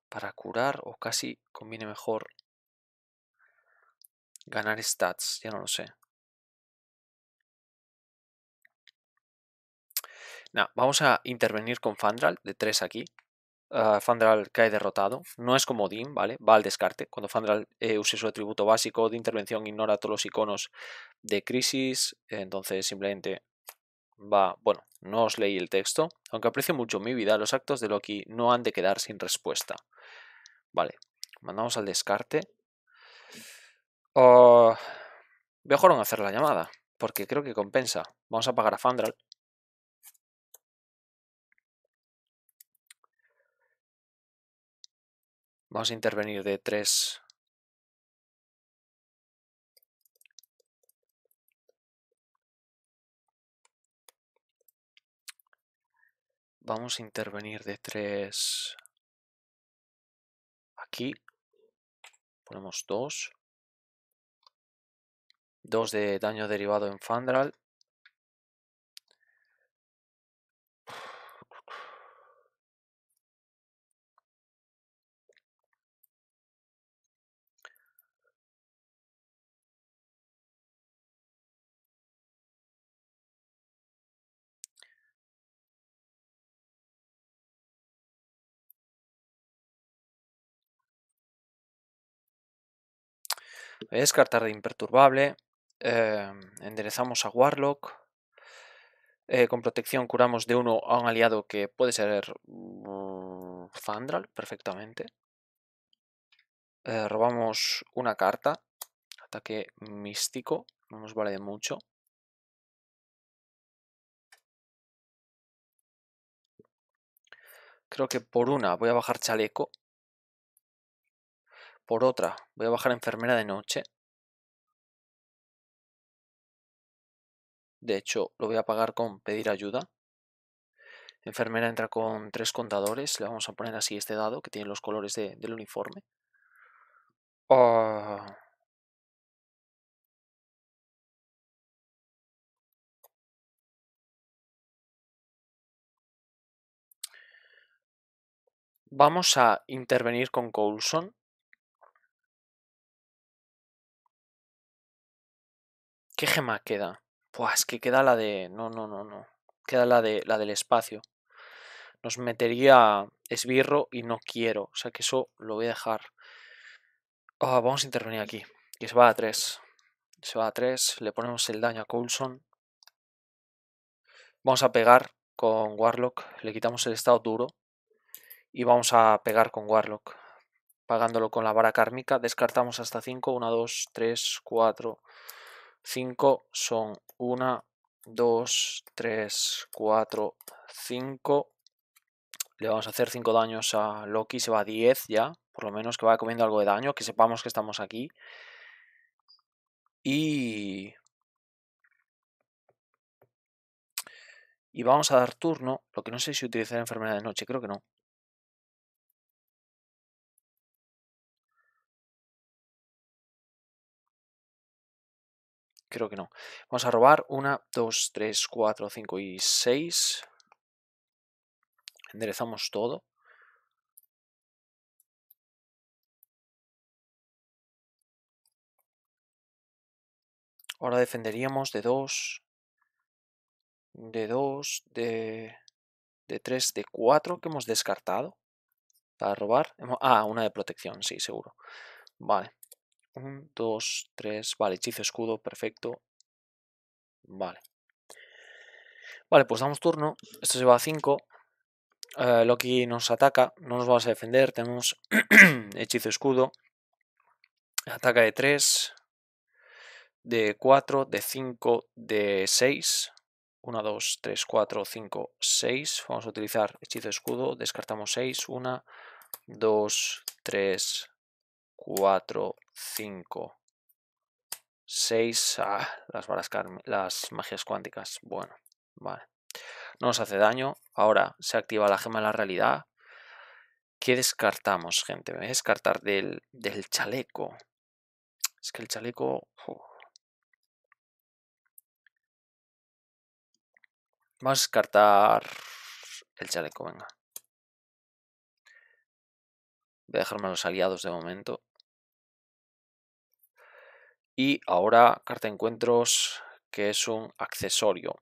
para curar o casi conviene mejor Ganar stats, ya no lo sé. vamos a intervenir con Fandral de 3 aquí. Ah, Fandral cae derrotado. No es como Odin ¿vale? Va al descarte. Cuando Fandral eh, use su atributo básico de intervención, ignora todos los iconos de crisis. Entonces simplemente va... Bueno, no os leí el texto. Aunque aprecio mucho mi vida, los actos de Loki no han de quedar sin respuesta. Vale, mandamos al descarte. O mejor no hacer la llamada, porque creo que compensa. Vamos a pagar a Fandral. Vamos a intervenir de tres Vamos a intervenir de tres aquí. Ponemos dos Dos de daño derivado en Fandral. descartar de imperturbable. Em, enderezamos a Warlock. Eh, con protección curamos de uno a un aliado que puede ser Fandral mm, perfectamente. Eh, robamos una carta. Ataque místico. No nos vale de mucho. Creo que por una voy a bajar chaleco. Por otra voy a bajar enfermera de noche. De hecho, lo voy a pagar con pedir ayuda. Enfermera entra con tres contadores. Le vamos a poner así este dado que tiene los colores del uniforme. Ah. Vamos a intervenir con Coulson. ¿Qué gema queda? Pues que queda la de. No, no, no, no. Queda la de la del espacio. Nos metería esbirro y no quiero. O sea que eso lo voy a dejar. Ah, vamos a intervenir aquí. Que se va a 3. Se va a 3. Le ponemos el daño a Coulson. Vamos a pegar con Warlock. Le quitamos el estado duro. Y vamos a pegar con Warlock. Pagándolo con la vara kármica. Descartamos hasta 5. 1, 2, 3, 4. 5 son 1, 2, 3, 4, 5. Le vamos a hacer 5 daños a Loki, se va a 10 ya, por lo menos que vaya comiendo algo de daño, que sepamos que estamos aquí. Y... Y vamos a dar turno, lo que no sé si utilizar enfermedad de noche, creo que no. Creo que no. Vamos a robar 1, 2, 3, 4, 5 y 6. Enderezamos todo. Ahora defenderíamos de 2, de 2, de, de 3, de 4 que hemos descartado para robar. Ah, una de protección, sí, seguro. Vale. 1, 2, 3, vale, hechizo escudo, perfecto. Vale. Vale, pues damos turno, esto se va a 5. Eh, Loki nos ataca, no nos vamos a defender, tenemos hechizo escudo. Ataca de 3, de 4, de 5, de 6. 1, 2, 3, 4, 5, 6. Vamos a utilizar hechizo escudo, descartamos 6. 1, 2, 3, 4, 5, 6. Ah, las las magias cuánticas. Bueno, vale. No nos hace daño. Ahora se activa la gema de la realidad. ¿Qué descartamos, gente? Me voy a descartar del, del chaleco. Es que el chaleco... Vamos a descartar el chaleco, venga. Voy a dejarme los aliados de momento y ahora carta de encuentros que es un accesorio.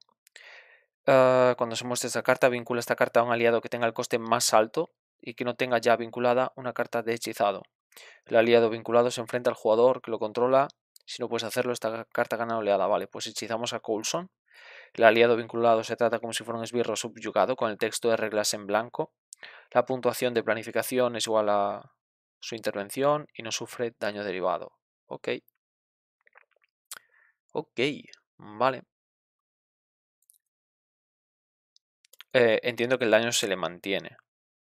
Ah, cuando se muestra esta carta, vincula esta carta a un aliado que tenga el coste más alto y que no tenga ya vinculada una carta de hechizado. El aliado vinculado se enfrenta al jugador que lo controla. Si no puedes hacerlo, esta carta gana oleada. Vale, pues hechizamos a Coulson. El aliado vinculado se trata como si fuera un esbirro subyugado con el texto de reglas en blanco. La puntuación de planificación es igual a su intervención y no sufre daño derivado. Ok. Ok, vale. Eh, entiendo que el daño se le mantiene.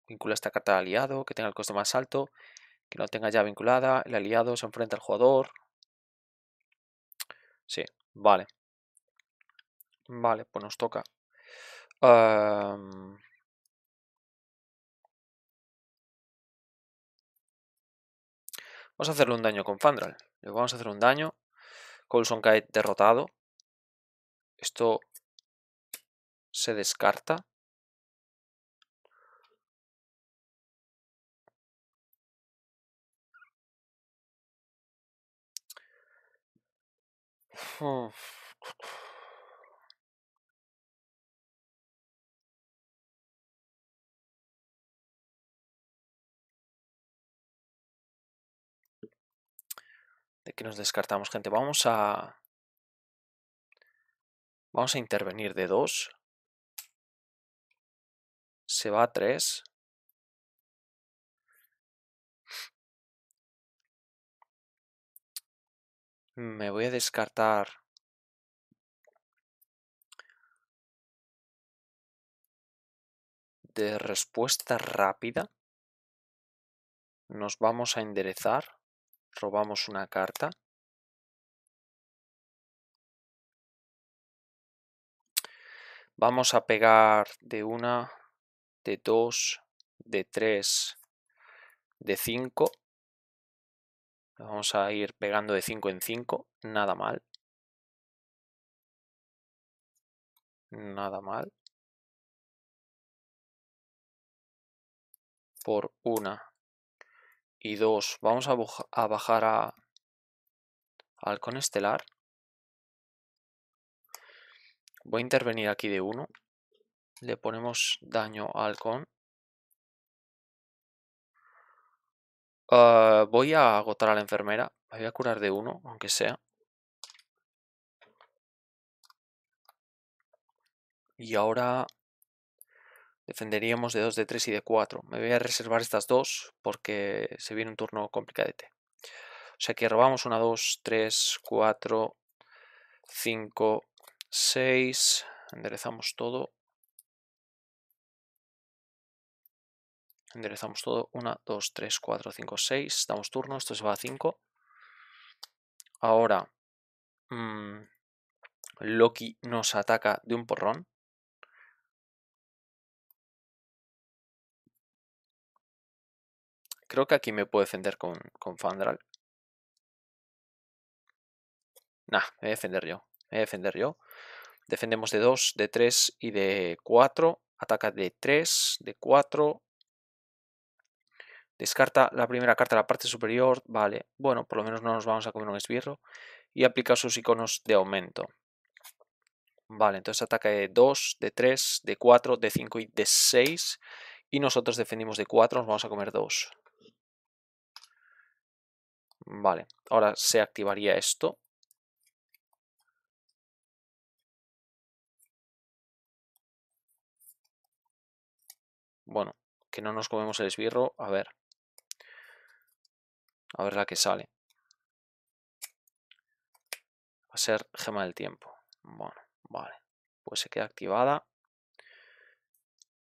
Vincula esta carta al aliado, que tenga el coste más alto, que no tenga ya vinculada. El aliado se enfrenta al jugador. Sí, vale. Vale, pues nos toca. Vamos a hacerle un daño con Fandral. Le vamos a hacer un daño Colson cae derrotado. Esto se descarta. de que nos descartamos, gente. Vamos a... Vamos a intervenir de dos Se va a 3. Me voy a descartar... De respuesta rápida. Nos vamos a enderezar robamos una carta. Vamos a pegar de una, de dos, de tres, de cinco. Vamos a ir pegando de cinco en cinco. Nada mal. Nada mal. Por una, y dos, Vamos a, bajar a Halcón Estelar. Voy a intervenir aquí de uno, Le ponemos daño a Halcón. Ah, voy a agotar a la enfermera. voy a curar de uno aunque sea. Y ahora Defenderíamos de 2, de 3 y de 4. Me voy a reservar estas dos porque se viene un turno complicadete. O sea que robamos 1, 2, 3, 4, 5, 6. Enderezamos todo. Enderezamos todo. 1, 2, 3, 4, 5, 6. Damos turno. Esto se va a 5. Ahora, mmm, Loki nos ataca de un porrón. Creo que aquí me puedo defender con, con Fandral. Nah, me voy a defender yo. Me voy a defender yo. Defendemos de 2, de 3 y de 4. Ataca de 3, de 4. Descarta la primera carta de la parte superior. Vale, bueno, por lo menos no nos vamos a comer un esbirro. Y aplica sus iconos de aumento. Vale, entonces ataca de 2, de 3, de 4, de 5 y de 6. Y nosotros defendimos de 4, nos vamos a comer 2. Vale, ahora se activaría esto. Bueno, que no nos comemos el esbirro. A ver. A ver la que sale. Va a ser gema del tiempo. Bueno, vale. Pues se queda activada.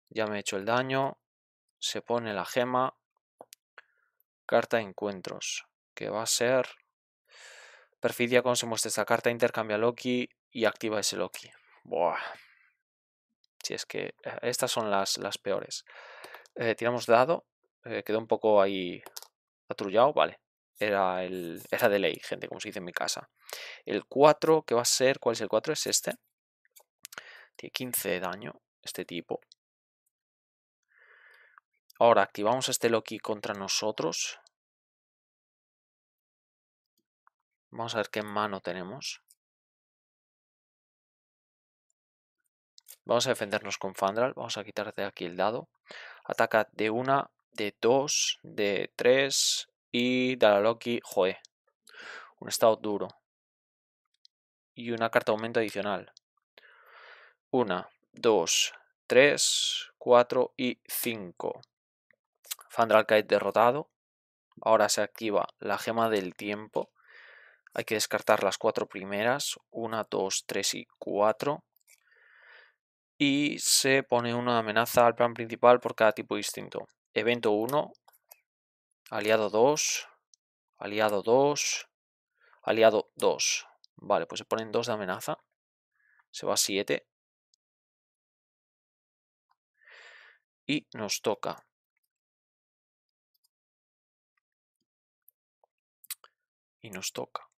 Ya me he hecho el daño. Se pone la gema. Carta de encuentros que va a ser Perfidia cuando se muestre esta carta, intercambia Loki y activa ese Loki. Buah. Si es que eh, estas son las, peores. Eh, tiramos dado. Eh, quedó un poco ahí atrullado, Vale. Era, el, era de ley, gente, como se dice en mi casa. El 4, que va a ser? ¿Cuál es el 4? Es este. Tiene 15 de daño, este tipo. Ahora activamos este Loki contra nosotros. Vamos a ver qué mano tenemos. Vamos a defendernos con Fandral. Vamos a quitarte aquí el dado. Ataca de una, de dos, de tres y Dalaloki. Joe. Un estado duro. Y una carta de aumento adicional. Una, dos, tres, cuatro y cinco. Fandral cae derrotado. Ahora se activa la gema del tiempo. Hay que descartar las cuatro primeras, 1, 2, 3 y 4. Y se pone una amenaza al plan principal por cada tipo distinto. Evento 1, aliado 2, aliado 2, aliado 2. Vale, pues se ponen dos de amenaza. Se va a 7. Y nos toca. Y nos toca.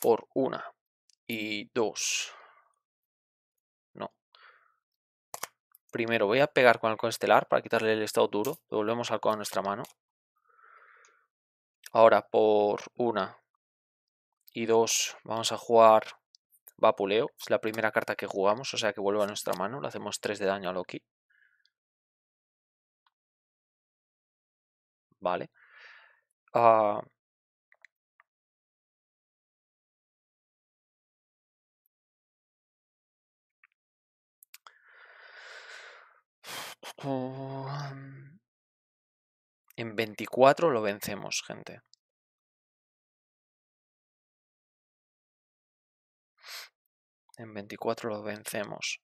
por una y dos. No. Primero voy a pegar con el Estelar para quitarle el estado duro. Volvemos al a nuestra mano. Ahora por una y dos vamos a jugar Vapuleo. Es la primera carta que jugamos, o sea que vuelve a nuestra mano. Le hacemos tres de daño a Loki. Vale. Ah... En 24 lo vencemos, gente. En 24 lo vencemos.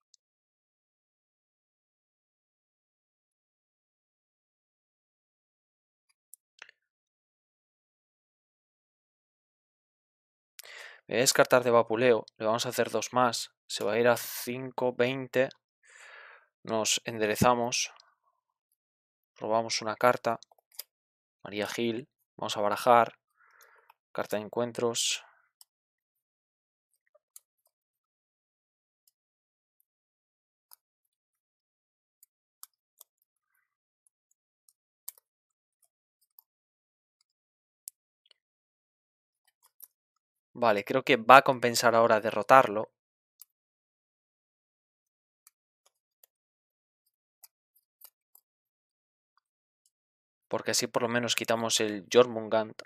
Voy a descartar de vapuleo. Le vamos a hacer dos más. Se va a ir a cinco veinte. Nos enderezamos, robamos una carta, María Gil, vamos a barajar, carta de encuentros. Vale, creo que va a compensar ahora derrotarlo. porque así por lo menos quitamos el Jormungand.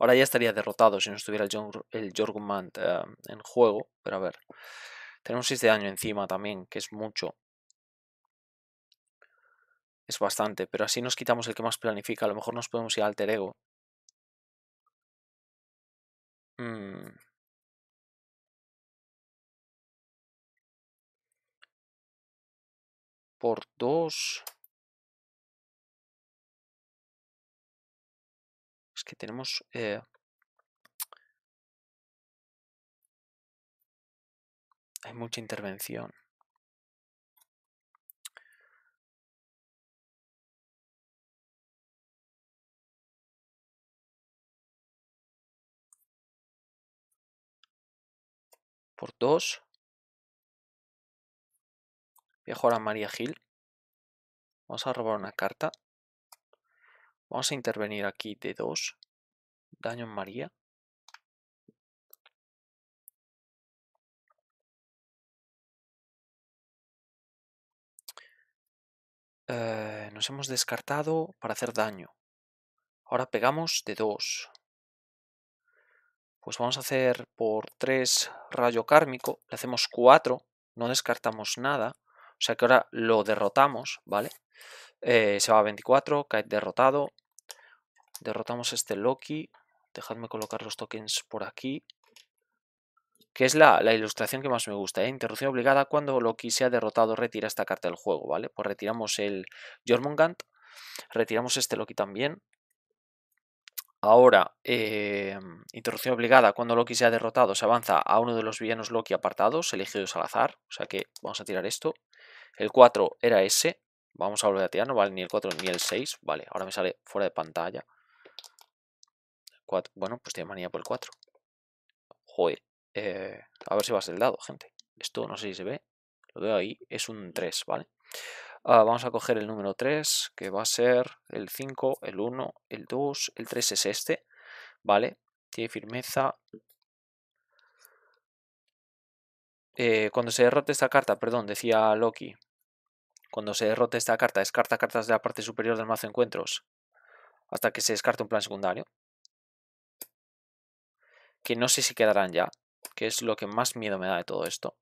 Ahora ya estaría derrotado si no estuviera el, em, en juego, pero a ver. Tenemos 6 de daño encima también, que es mucho. Es bastante, pero así nos quitamos el que más planifica. A lo mejor nos podemos ir al alter ego. Mm. Por 2... tenemos eh hay mucha intervención. Por dos. Voy a a María Gil. Vamos a robar una carta. Vamos a intervenir aquí de dos daño en María. Eh, nos hemos descartado para hacer daño. Ahora pegamos de 2. Pues vamos a hacer por 3 rayo kármico. Le hacemos 4. No descartamos nada. O sea que ahora lo derrotamos, ¿vale? Eh, se va a 24, cae derrotado. Derrotamos este Loki. Dejadme colocar los tokens por aquí. Que es la, ilustración que más me gusta. ¿eh? Interrupción obligada cuando Loki se ha derrotado. Retira esta carta del juego, ¿vale? Pues retiramos el Jormungand. Retiramos este Loki también. Ahora, em, interrupción obligada. Cuando Loki se ha derrotado, se avanza a uno de los villanos Loki apartados, elegidos al azar. O sea que vamos a tirar esto. El 4 era ese. Vamos a volver a tirar, no vale ni el 4 ni el 6. Vale, ahora me sale fuera de pantalla. Bueno, pues tiene manía por el 4. Joder. Eh, a ver si va a ser el dado, gente. Esto no sé si se ve. Lo veo ahí. Es un 3, ¿vale? Ah, vamos a coger el número 3, que va a ser el 5, el 1, el 2, el 3 es este, ¿vale? Tiene firmeza. Eh, cuando se derrote esta carta, perdón, decía Loki. Cuando se derrote esta carta, descarta cartas de la parte superior del mazo de encuentros hasta que se descarte un plan secundario que no sé si quedarán ya, que es lo que más miedo me da de todo esto.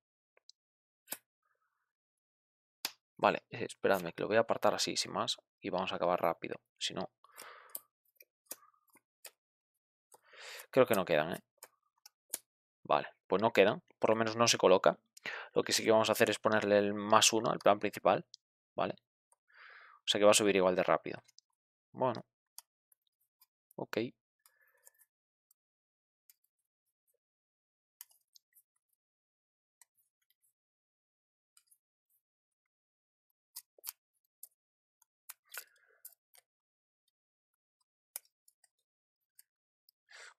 Vale, eh, esperadme, que lo voy a apartar así, sin más, y vamos a acabar rápido, si no... Creo que no quedan, ¿eh? Vale, pues no quedan, por lo menos no se coloca. Lo que sí que vamos a hacer es ponerle el más uno al plan principal, ¿vale? O sea que va a subir igual de rápido. Bueno. Ok.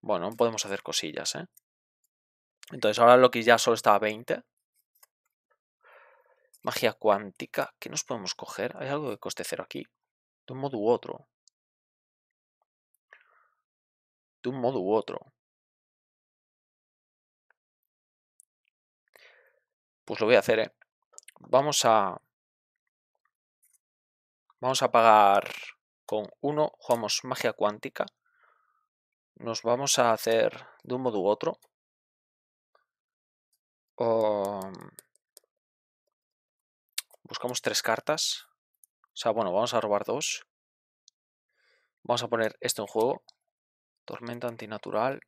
Bueno, podemos hacer cosillas, ¿eh? Entonces ahora lo que ya solo está a 20. Magia cuántica. ¿Qué nos podemos coger? Hay algo de coste cero aquí. De un modo u otro. De un modo u otro. Pues lo voy a hacer, ¿eh? Vamos a... Vamos a pagar con uno, Jugamos magia cuántica nos vamos a hacer de un modo u otro. Buscamos tres cartas. O sea, bueno, vamos a robar dos. Vamos a poner esto en juego. Tormenta antinatural.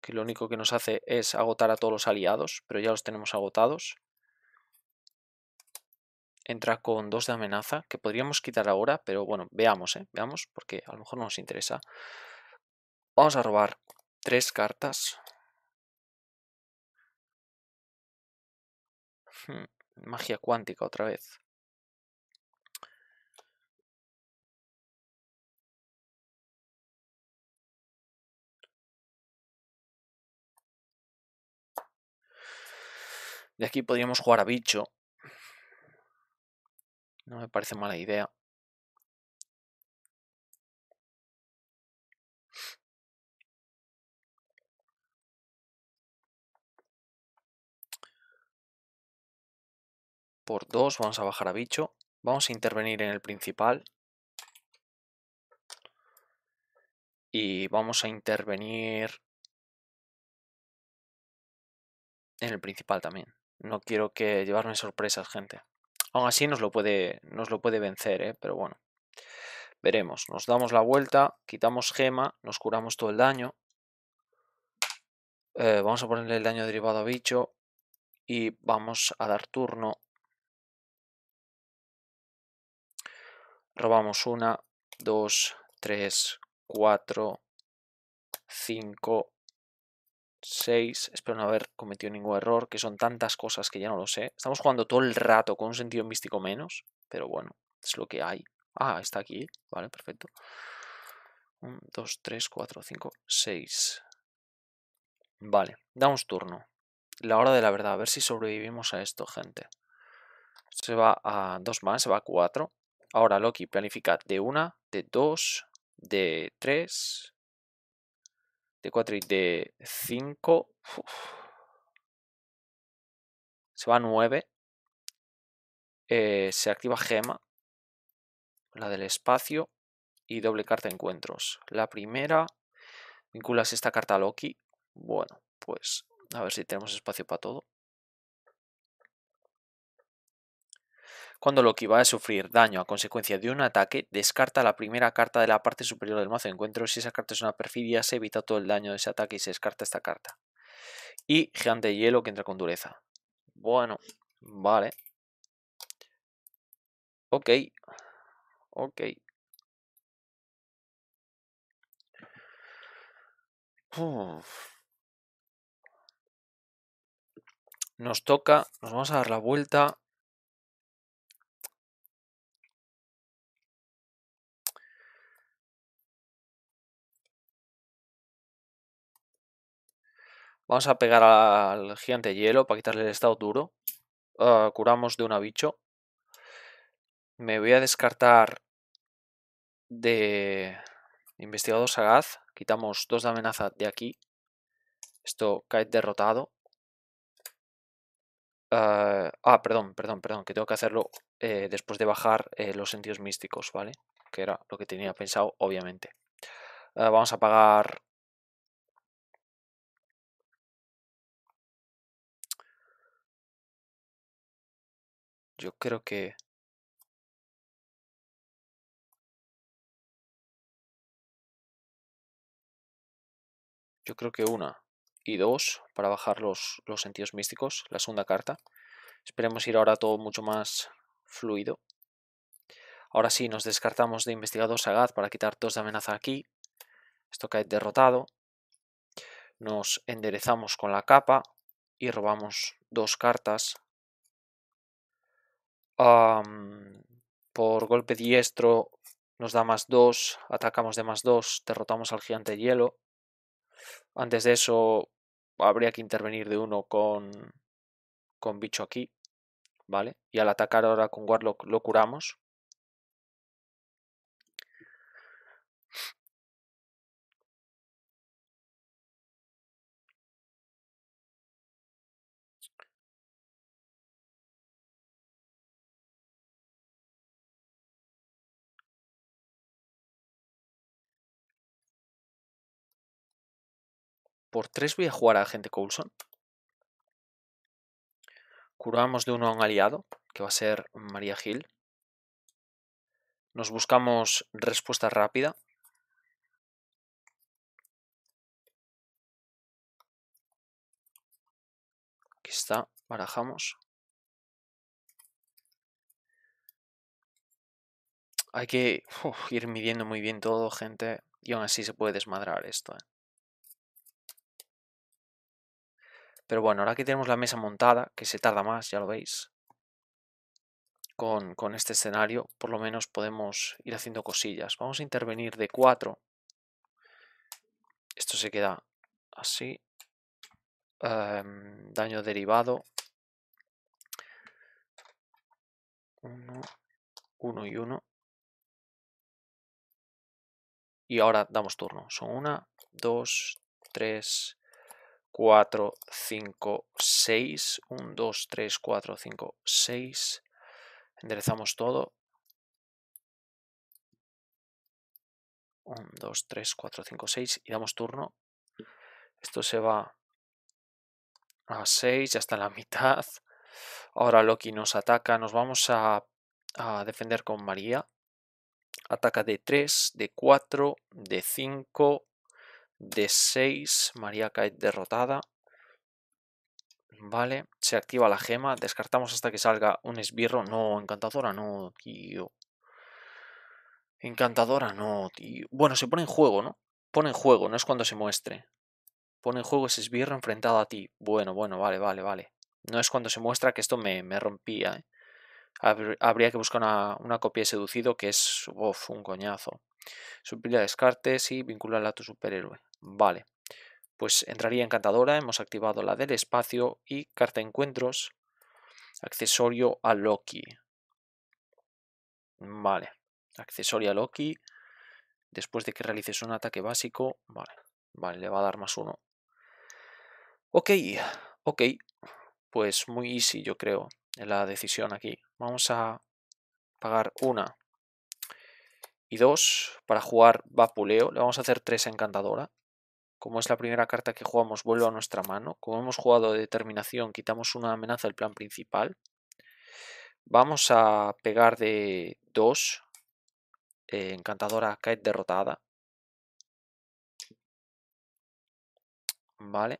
Que lo único que nos hace es agotar a todos los aliados, pero ya los tenemos agotados entra con dos de amenaza, que podríamos quitar ahora, pero bueno, veamos, ¿eh? veamos, porque a lo mejor no nos interesa. Vamos a robar tres cartas. Hmm, magia cuántica otra vez. De aquí podríamos jugar a bicho, no me parece mala idea. Por dos vamos a bajar a bicho. Vamos a intervenir en el principal. Y vamos a intervenir en el principal también. No quiero que llevarme sorpresas, gente. Aún así nos lo puede, nos lo puede vencer, ¿eh? pero bueno. Veremos. Nos damos la vuelta, quitamos gema, nos curamos todo el daño. Eh, vamos a ponerle el daño derivado a bicho. Y vamos a dar turno. Robamos una, dos, tres, cuatro, cinco, 6, espero no haber cometido ningún error, que son tantas cosas que ya no lo sé. Estamos jugando todo el rato con un sentido místico menos, pero bueno, es lo que hay. Ah, está aquí, vale, perfecto. 1, 2, 3, 4, 5, 6. Vale, damos turno. La hora de la verdad, a ver si sobrevivimos a esto, gente. Se va a 2 más, se va a 4. Ahora Loki planifica de 1, de 2, de 3, de 4 y de 5 Se va a 9. Eh, se activa gema. La del espacio. Y doble carta encuentros. La primera. Vinculas esta carta a Loki. Bueno, pues a ver si tenemos espacio para todo. Cuando que va a sufrir daño a consecuencia de un ataque, descarta la primera carta de la parte superior del mazo de encuentro. Si esa carta es una perfidia, se evita todo el daño de ese ataque y se descarta esta carta. Y Gigante de Hielo que entra con dureza. Bueno, vale. Ok. Ok. Nos toca, nos vamos a dar la vuelta Vamos a pegar al gigante hielo para quitarle el estado duro. Ah, curamos de un bicho. Me voy a descartar de investigador sagaz. Quitamos dos de amenaza de aquí. Esto cae derrotado. ah, ah perdón, perdón, perdón, que tengo que hacerlo eh, después de bajar eh, los sentidos místicos, ¿vale? Que era lo que tenía pensado, obviamente. Ah, vamos a pagar Yo creo que... Yo creo que una y dos para bajar los, los sentidos místicos, la segunda carta. Esperemos ir ahora todo mucho más fluido. Ahora sí, nos descartamos de investigador sagaz para quitar dos de amenaza aquí. Esto cae derrotado. Nos enderezamos con la capa y robamos dos cartas por golpe diestro nos da más 2, atacamos de más 2, derrotamos al gigante hielo. Antes de eso habría que intervenir de uno con, con bicho aquí, ¿vale? Y al atacar ahora con Warlock lo curamos, Por 3 voy a jugar a Agente Coulson. Curamos de uno a un aliado, que va a ser María Gil. Nos buscamos respuesta rápida. Aquí está, barajamos. Hay que ir midiendo muy bien todo, gente. Y aún así se puede desmadrar esto. ¿eh? Pero bueno, ahora que tenemos la mesa montada, que se tarda más, ya lo veis, con, este escenario, por lo menos podemos ir haciendo cosillas. Vamos a intervenir de 4. Esto se queda así. Em, daño derivado. Uno y 1. Y ahora damos turno. Son una, dos, tres... 4, 5, 6. 1, 2, 3, 4, 5, 6. Enderezamos todo. 1, 2, 3, 4, 5, 6 y damos turno. Esto se va a 6, ya está en la mitad. Ahora Loki nos ataca, nos vamos a, a defender con María. Ataca de 3, de 4, de 5, D6, María cae derrotada. Vale, se activa la gema, descartamos hasta que salga un esbirro. No, encantadora no, tío. Encantadora no, tío. Bueno, se pone en juego, ¿no? Pone en juego, no es cuando se muestre. Pone en juego ese esbirro enfrentado a ti. Bueno, bueno, vale, vale, vale. No es cuando se muestra que esto me, me rompía, ¿eh? Habría que buscar una, copia de seducido que es uf, un coñazo. Suplir a descartes y vincularla a tu superhéroe. Vale, pues entraría encantadora, hemos activado la del espacio y carta encuentros, accesorio a Loki. Vale, accesorio a Loki, después de que realices un ataque básico, vale, vale, le va a dar más uno. Ok, ok, pues muy easy yo creo la decisión aquí. Vamos a pagar una y dos para jugar vapuleo. Le vamos a hacer tres encantadora como es la primera carta que jugamos, vuelvo a nuestra mano. Como hemos jugado de determinación, quitamos una amenaza del plan principal. Vamos a pegar de 2. Eh, encantadora cae derrotada. Vale.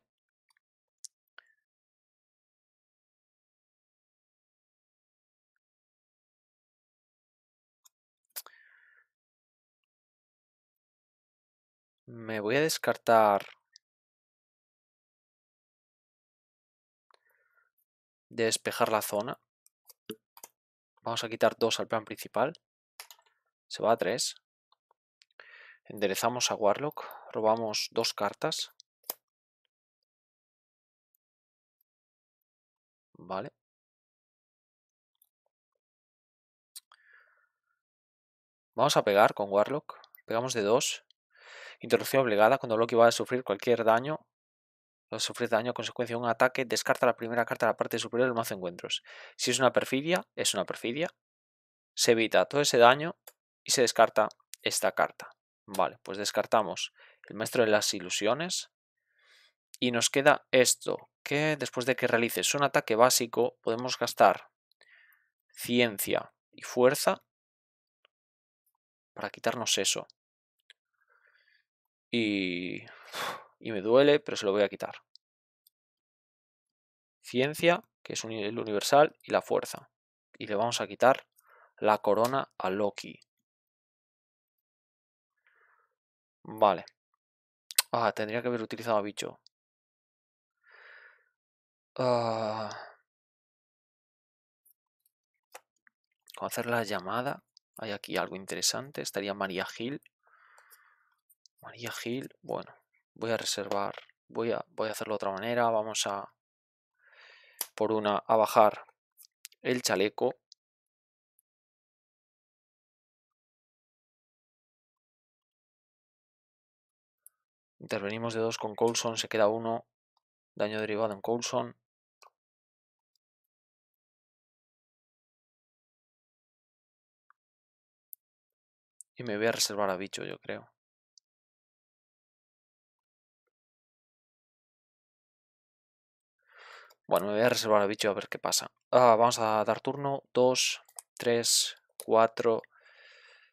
Me voy a descartar de despejar la zona. Vamos a quitar dos al plan principal. Se va a tres Enderezamos a Warlock. Robamos dos cartas. Vale. Vamos a pegar con Warlock. Pegamos de dos Interrupción obligada. Cuando que va a sufrir cualquier daño, va a sufrir daño a consecuencia de un ataque, descarta la primera carta de la parte superior del mazo de encuentros. Si es una perfidia, es una perfidia. Se evita todo ese daño y se descarta esta carta. Vale, pues descartamos el maestro de las ilusiones. Y nos queda esto, que después de que realices un ataque básico, podemos gastar ciencia y fuerza para quitarnos eso. Y, y me duele, pero se lo voy a quitar. Ciencia, que es el universal, y la fuerza. Y le vamos a quitar la corona a Loki. Vale. Ah, tendría que haber utilizado a bicho. Ah. Con hacer la llamada. Hay aquí algo interesante. Estaría María Gil. María Gil, bueno, voy a reservar, voy a, voy a hacerlo de otra manera, vamos a, por una, a bajar el chaleco. Intervenimos de dos con Coulson, se queda uno, daño derivado en Coulson. Y me voy a reservar a bicho, yo creo. Bueno, me voy a reservar el bicho a ver qué pasa. Ah, vamos a dar turno. 2, 3, 4,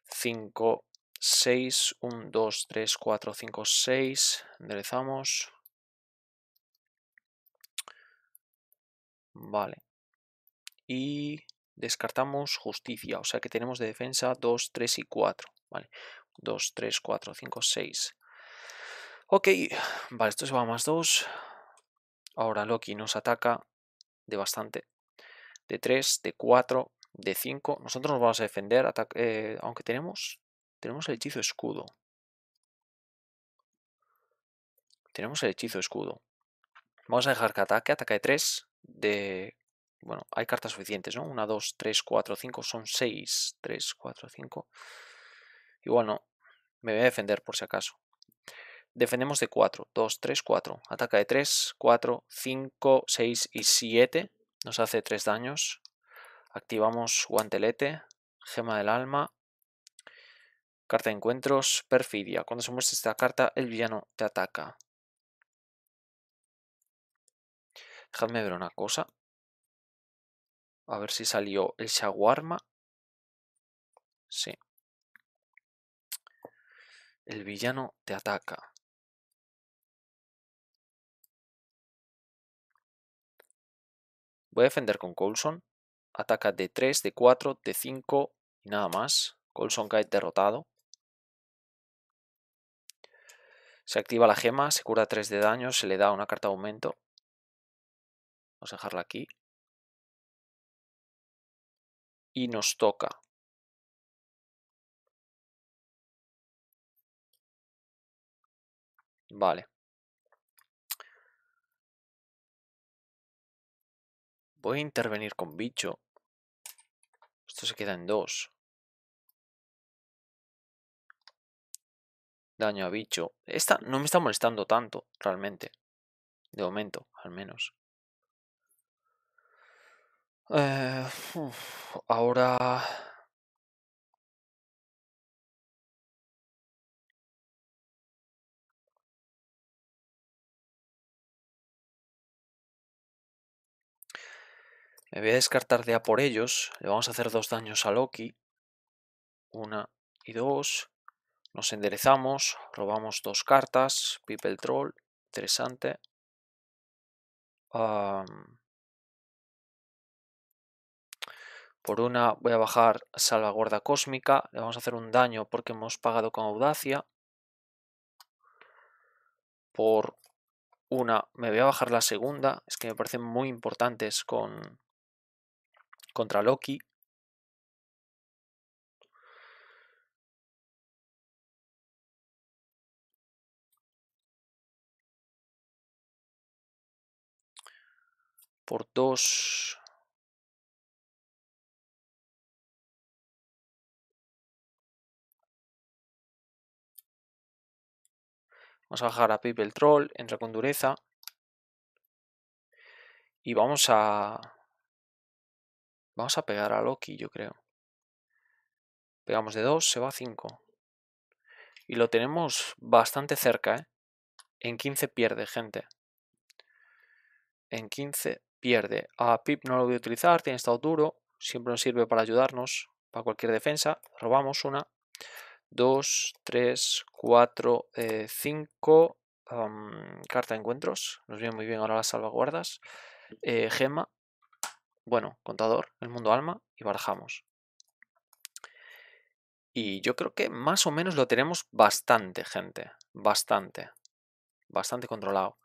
5, 6. 1, 2, 3, 4, 5, 6. Enderezamos. Vale. Y descartamos justicia. O sea que tenemos de defensa 2, 3 y 4. Vale. 2, 3, 4, 5, 6. Ok. Vale, esto se va a más 2. Ahora Loki nos ataca de bastante. De 3, de 4, de 5. Nosotros nos vamos a defender, eh, aunque tenemos, tenemos el hechizo escudo. Tenemos el hechizo escudo. Vamos a dejar que ataque, ataca de 3, de... Bueno, hay cartas suficientes, ¿no? 1, 2, 3, 4, 5, son 6. 3, 4, 5. Igual no. Me voy a defender por si acaso defendemos de 4, 2, 3, 4. Ataca de 3, 4, 5, 6 y 7. Nos hace 3 daños. Activamos guantelete, gema del alma, carta de encuentros, perfidia. Cuando se muestra esta carta, el villano te ataca. Dejadme ver una cosa. A ver si salió el shaguarma, Sí. El villano te ataca. Voy a defender con Coulson. Ataca de 3, de 4, de 5 y nada más. Coulson cae derrotado. Se activa la gema, se cura 3 de daño, se le da una carta de aumento. Vamos a dejarla aquí. Y nos toca. Vale. Voy a intervenir con bicho. Esto se queda en dos. Daño a bicho. Esta no me está molestando tanto, realmente. De momento, al menos. Eh, ahora... Me voy a descartar de A por ellos. Le vamos a hacer dos daños a Loki. Una y dos. Nos enderezamos. Robamos dos cartas. People Troll. Interesante. por una voy a bajar Salvaguarda Cósmica. Le vamos a hacer un daño porque hemos pagado con Audacia. Por una me voy a bajar la segunda. Es que me parecen muy importantes con, contra Loki. Por dos. Vamos a bajar a People Troll, entra con dureza. Y vamos a Vamos a pegar a Loki, yo creo. Pegamos de 2, se va a 5. Y lo tenemos bastante cerca, ¿eh? En 15 pierde, gente. En 15 pierde. A Pip no lo voy a utilizar, tiene estado duro. Siempre nos sirve para ayudarnos, para cualquier defensa. Robamos una. 2, 3, 4, 5. Carta de encuentros. Nos viene muy bien ahora las salvaguardas. Eh, gema bueno, contador, el mundo alma y barajamos. Y yo creo que más o menos lo tenemos bastante, gente. Bastante. Bastante controlado.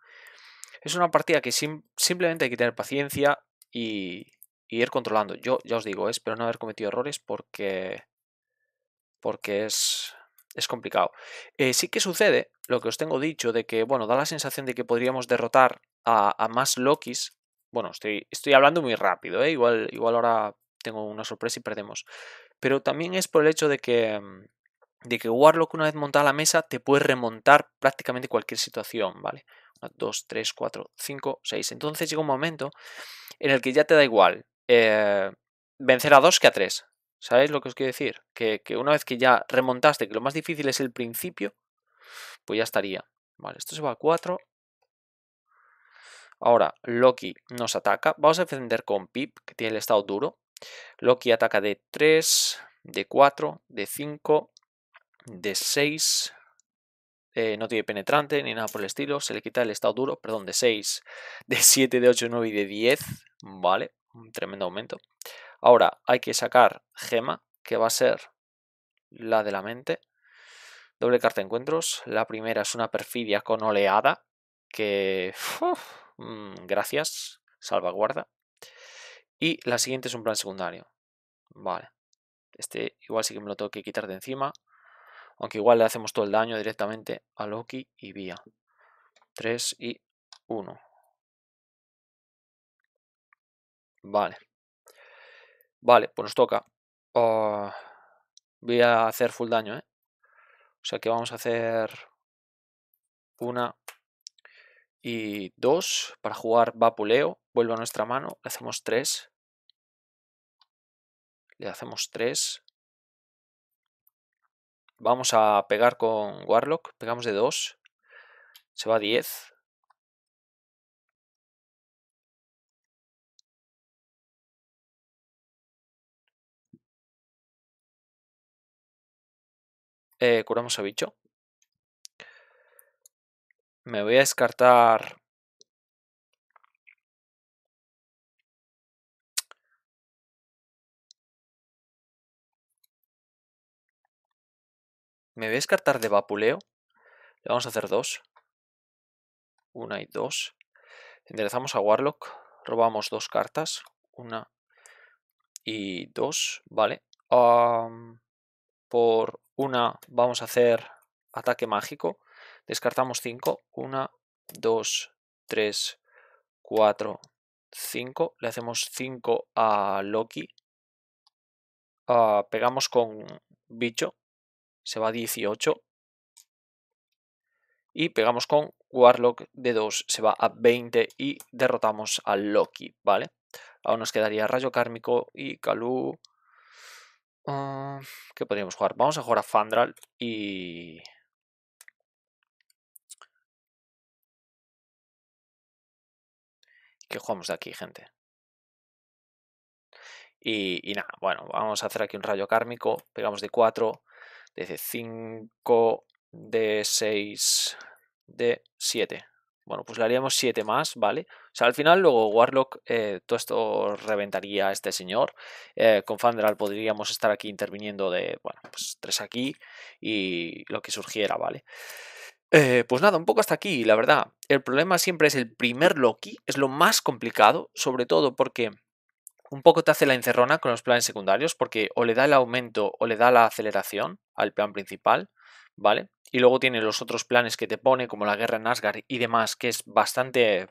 Es una partida que simplemente hay que tener paciencia y, ir controlando. Yo ya os digo, espero no haber cometido errores porque, porque es, es complicado. Eh, sí que sucede lo que os tengo dicho de que, bueno, da la sensación de que podríamos derrotar a, a más Lokis bueno, estoy, hablando muy rápido, ¿eh? igual, igual ahora tengo una sorpresa y perdemos. Pero también es por el hecho de que, mm, de que Warlock una vez montada la mesa te puede remontar prácticamente cualquier situación, ¿vale? 2, 3, 4, 5, 6. Entonces llega un momento en el que ya te da igual eh, vencer a 2 que a 3. ¿Sabéis lo que os quiero decir? Que, que, una vez que ya remontaste, que lo más difícil es el principio, pues ya estaría. Vale, esto se va a 4, Ahora, Loki nos ataca. Vamos a defender con Pip, que tiene el estado duro. Loki ataca de 3, de 4, de 5, de 6. Eh, no tiene penetrante ni nada por el estilo. Se le quita el estado duro, perdón, de 6, de 7, de 8, 9 y de 10. Vale, un tremendo aumento. Ahora hay que sacar gema, que va a ser la de la mente. Doble carta de encuentros. La primera es una perfidia con oleada, que... Mm, gracias, salvaguarda. Y la siguiente es un plan secundario. Vale. Este igual sí que me lo tengo que quitar de encima. Aunque igual le hacemos todo el daño directamente a Loki y Vía. 3 y 1. Vale. Vale, pues nos toca. Ah, voy a hacer full daño, ¿eh? O sea que vamos a hacer... Una, y 2 para jugar vapuleo. Vuelve a nuestra mano, le hacemos 3. Le hacemos 3. Vamos a pegar con Warlock, pegamos de 2. Se va a 10. Eh, curamos a bicho. Me voy a descartar. Me voy a descartar de vapuleo. Le vamos a hacer dos. Una y dos. Enderezamos a Warlock. Robamos dos cartas. Una y dos. Vale. por una vamos a hacer ataque mágico. Descartamos 5. 1, 2, 3, 4, 5. Le hacemos 5 a Loki. Ah, pegamos con bicho. Se va a 18. Y pegamos con Warlock de 2. Se va a 20 y derrotamos a Loki, ¿vale? Ahora nos quedaría Rayo Kármico y Kalu. Ah, ¿Qué podríamos jugar? Vamos a jugar a Fandral y... Que jugamos de aquí, gente? Y, nada, bueno, vamos a hacer aquí un rayo kármico. Pegamos de 4, de 5, de 6, de 7. Bueno, pues le haríamos 7 más, ¿vale? O sea, al final luego Warlock, eh, todo esto reventaría a este señor. Eh, con Fandral podríamos estar aquí interviniendo de, bueno, pues 3 aquí y lo que surgiera, ¿vale? vale eh, pues nada, un poco hasta aquí, la verdad. El problema siempre es el primer Loki, es lo más complicado, sobre todo porque un poco te hace la encerrona con los planes secundarios, porque o le da el aumento o le da la aceleración al plan principal, ¿vale? Y luego tiene los otros planes que te pone, como la guerra en Asgard y demás, que es bastante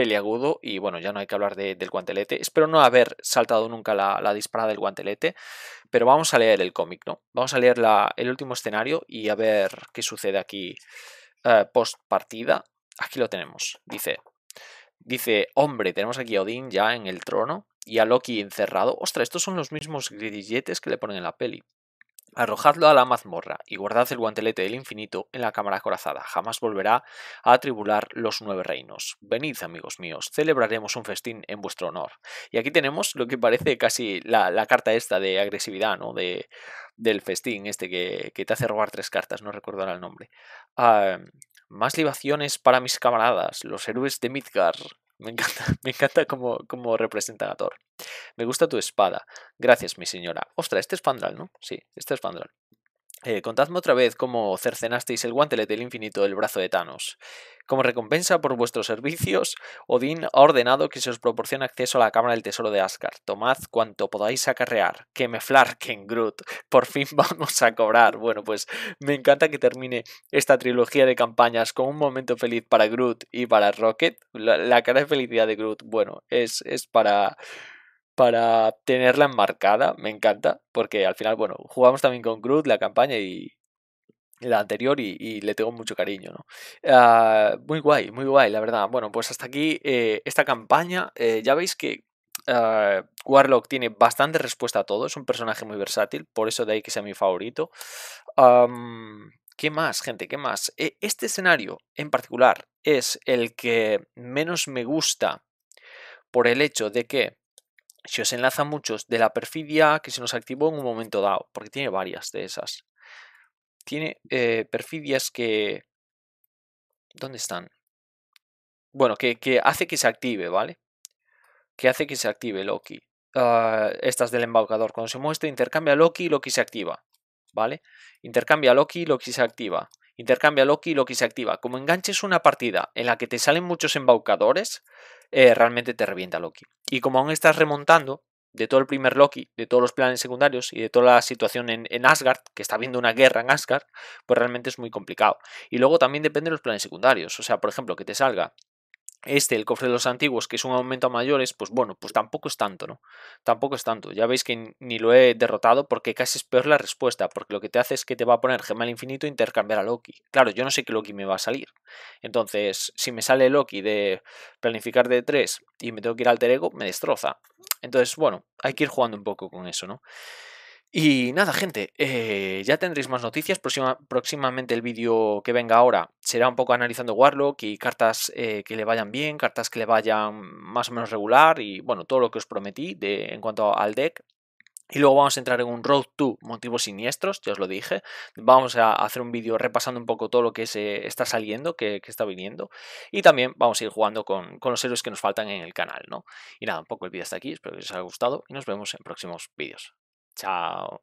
peliagudo y bueno, ya no hay que hablar del guantelete. Espero no haber saltado nunca la, disparada del guantelete, pero vamos a leer el cómic, ¿no? Vamos a leer el último escenario y a ver qué sucede aquí eh, post partida. Aquí lo tenemos, dice. Dice, hombre, tenemos aquí a Odín ya en el trono y a Loki encerrado. Ostras, estos son los mismos grilletes que le ponen en la peli. Arrojadlo a la mazmorra y guardad el guantelete del infinito en la cámara acorazada. Jamás volverá a atribular los nueve reinos. Venid, amigos míos, celebraremos un festín en vuestro honor. Y aquí tenemos lo que parece casi la, carta esta de agresividad, ¿no? De, del festín este que, te hace robar tres cartas, no recuerdo ahora el nombre. Ah, más libaciones para mis camaradas, los héroes de Midgar. Me encanta, me encanta como, como Thor. Me gusta tu espada. Gracias, mi señora. Ostras, este es Fandral, ¿no? Sí, este es Fandral. Eh, contadme otra vez cómo cercenasteis el guantelete del infinito del brazo de Thanos. Como recompensa por vuestros servicios, Odín ha ordenado que se os proporcione acceso a la Cámara del Tesoro de Asgard. Tomad cuanto podáis acarrear. Que me flarquen, Groot. Por fin vamos a cobrar. Bueno, pues me encanta que termine esta trilogía de campañas con un momento feliz para Groot y para Rocket. La, cara de felicidad de Groot, bueno, es, es para para tenerla enmarcada, me encanta, porque al final, bueno, jugamos también con Cruz la campaña y la anterior y, le tengo mucho cariño, ¿no? Ah, muy guay, muy guay, la verdad. Bueno, pues hasta aquí eh, esta campaña. Eh, ya veis que ah, Warlock tiene bastante respuesta a todo, es un personaje muy versátil, por eso de ahí que sea mi favorito. ¿Qué más, gente? ¿Qué más? E, este escenario en particular es el que menos me gusta por el hecho de que si os enlaza muchos de la perfidia que se nos activó en un momento dado, porque tiene varias de esas. Tiene eh, perfidias que... ¿Dónde están? Bueno, que, hace que se active, ¿vale? Que hace que se active Loki. Ah, estas del embaucador. Cuando se muestra, intercambia Loki y Loki se activa. ¿Vale? Intercambia Loki y Loki se activa. Intercambia Loki y Loki se activa. Como enganches una partida en la que te salen muchos embaucadores, eh, realmente te revienta Loki. Y como aún estás remontando de todo el primer Loki, de todos los planes secundarios y de toda la situación en, en Asgard, que está habiendo una guerra en Asgard, pues realmente es muy complicado. Y luego también depende de los planes secundarios. O sea, por ejemplo, que te salga este, el cofre de los antiguos, que es un aumento a mayores, pues bueno, pues tampoco es tanto, ¿no? Tampoco es tanto. Ya veis que ni lo he derrotado porque casi es peor la respuesta, porque lo que te hace es que te va a poner gema infinito e intercambiar a Loki. Claro, yo no sé qué Loki me va a salir. Entonces, si me sale Loki de planificar de 3 y me tengo que ir al Terego, me destroza. Entonces, bueno, hay que ir jugando un poco con eso, ¿no? Y nada, gente, eh, ya tendréis más noticias. próximamente el vídeo que venga ahora será un poco analizando Warlock y cartas eh, que le vayan bien, cartas que le vayan más o menos regular y bueno, todo lo que os prometí de, en cuanto al deck. Y luego vamos a entrar en un Road to Motivos Siniestros, ya os lo dije. Vamos a hacer un vídeo repasando un poco todo lo que se está saliendo, que, está viniendo. Y también vamos a ir jugando con, con, los héroes que nos faltan en el canal, ¿no? Y nada, un poco el vídeo hasta aquí. Espero que os haya gustado y nos vemos en próximos vídeos. 早。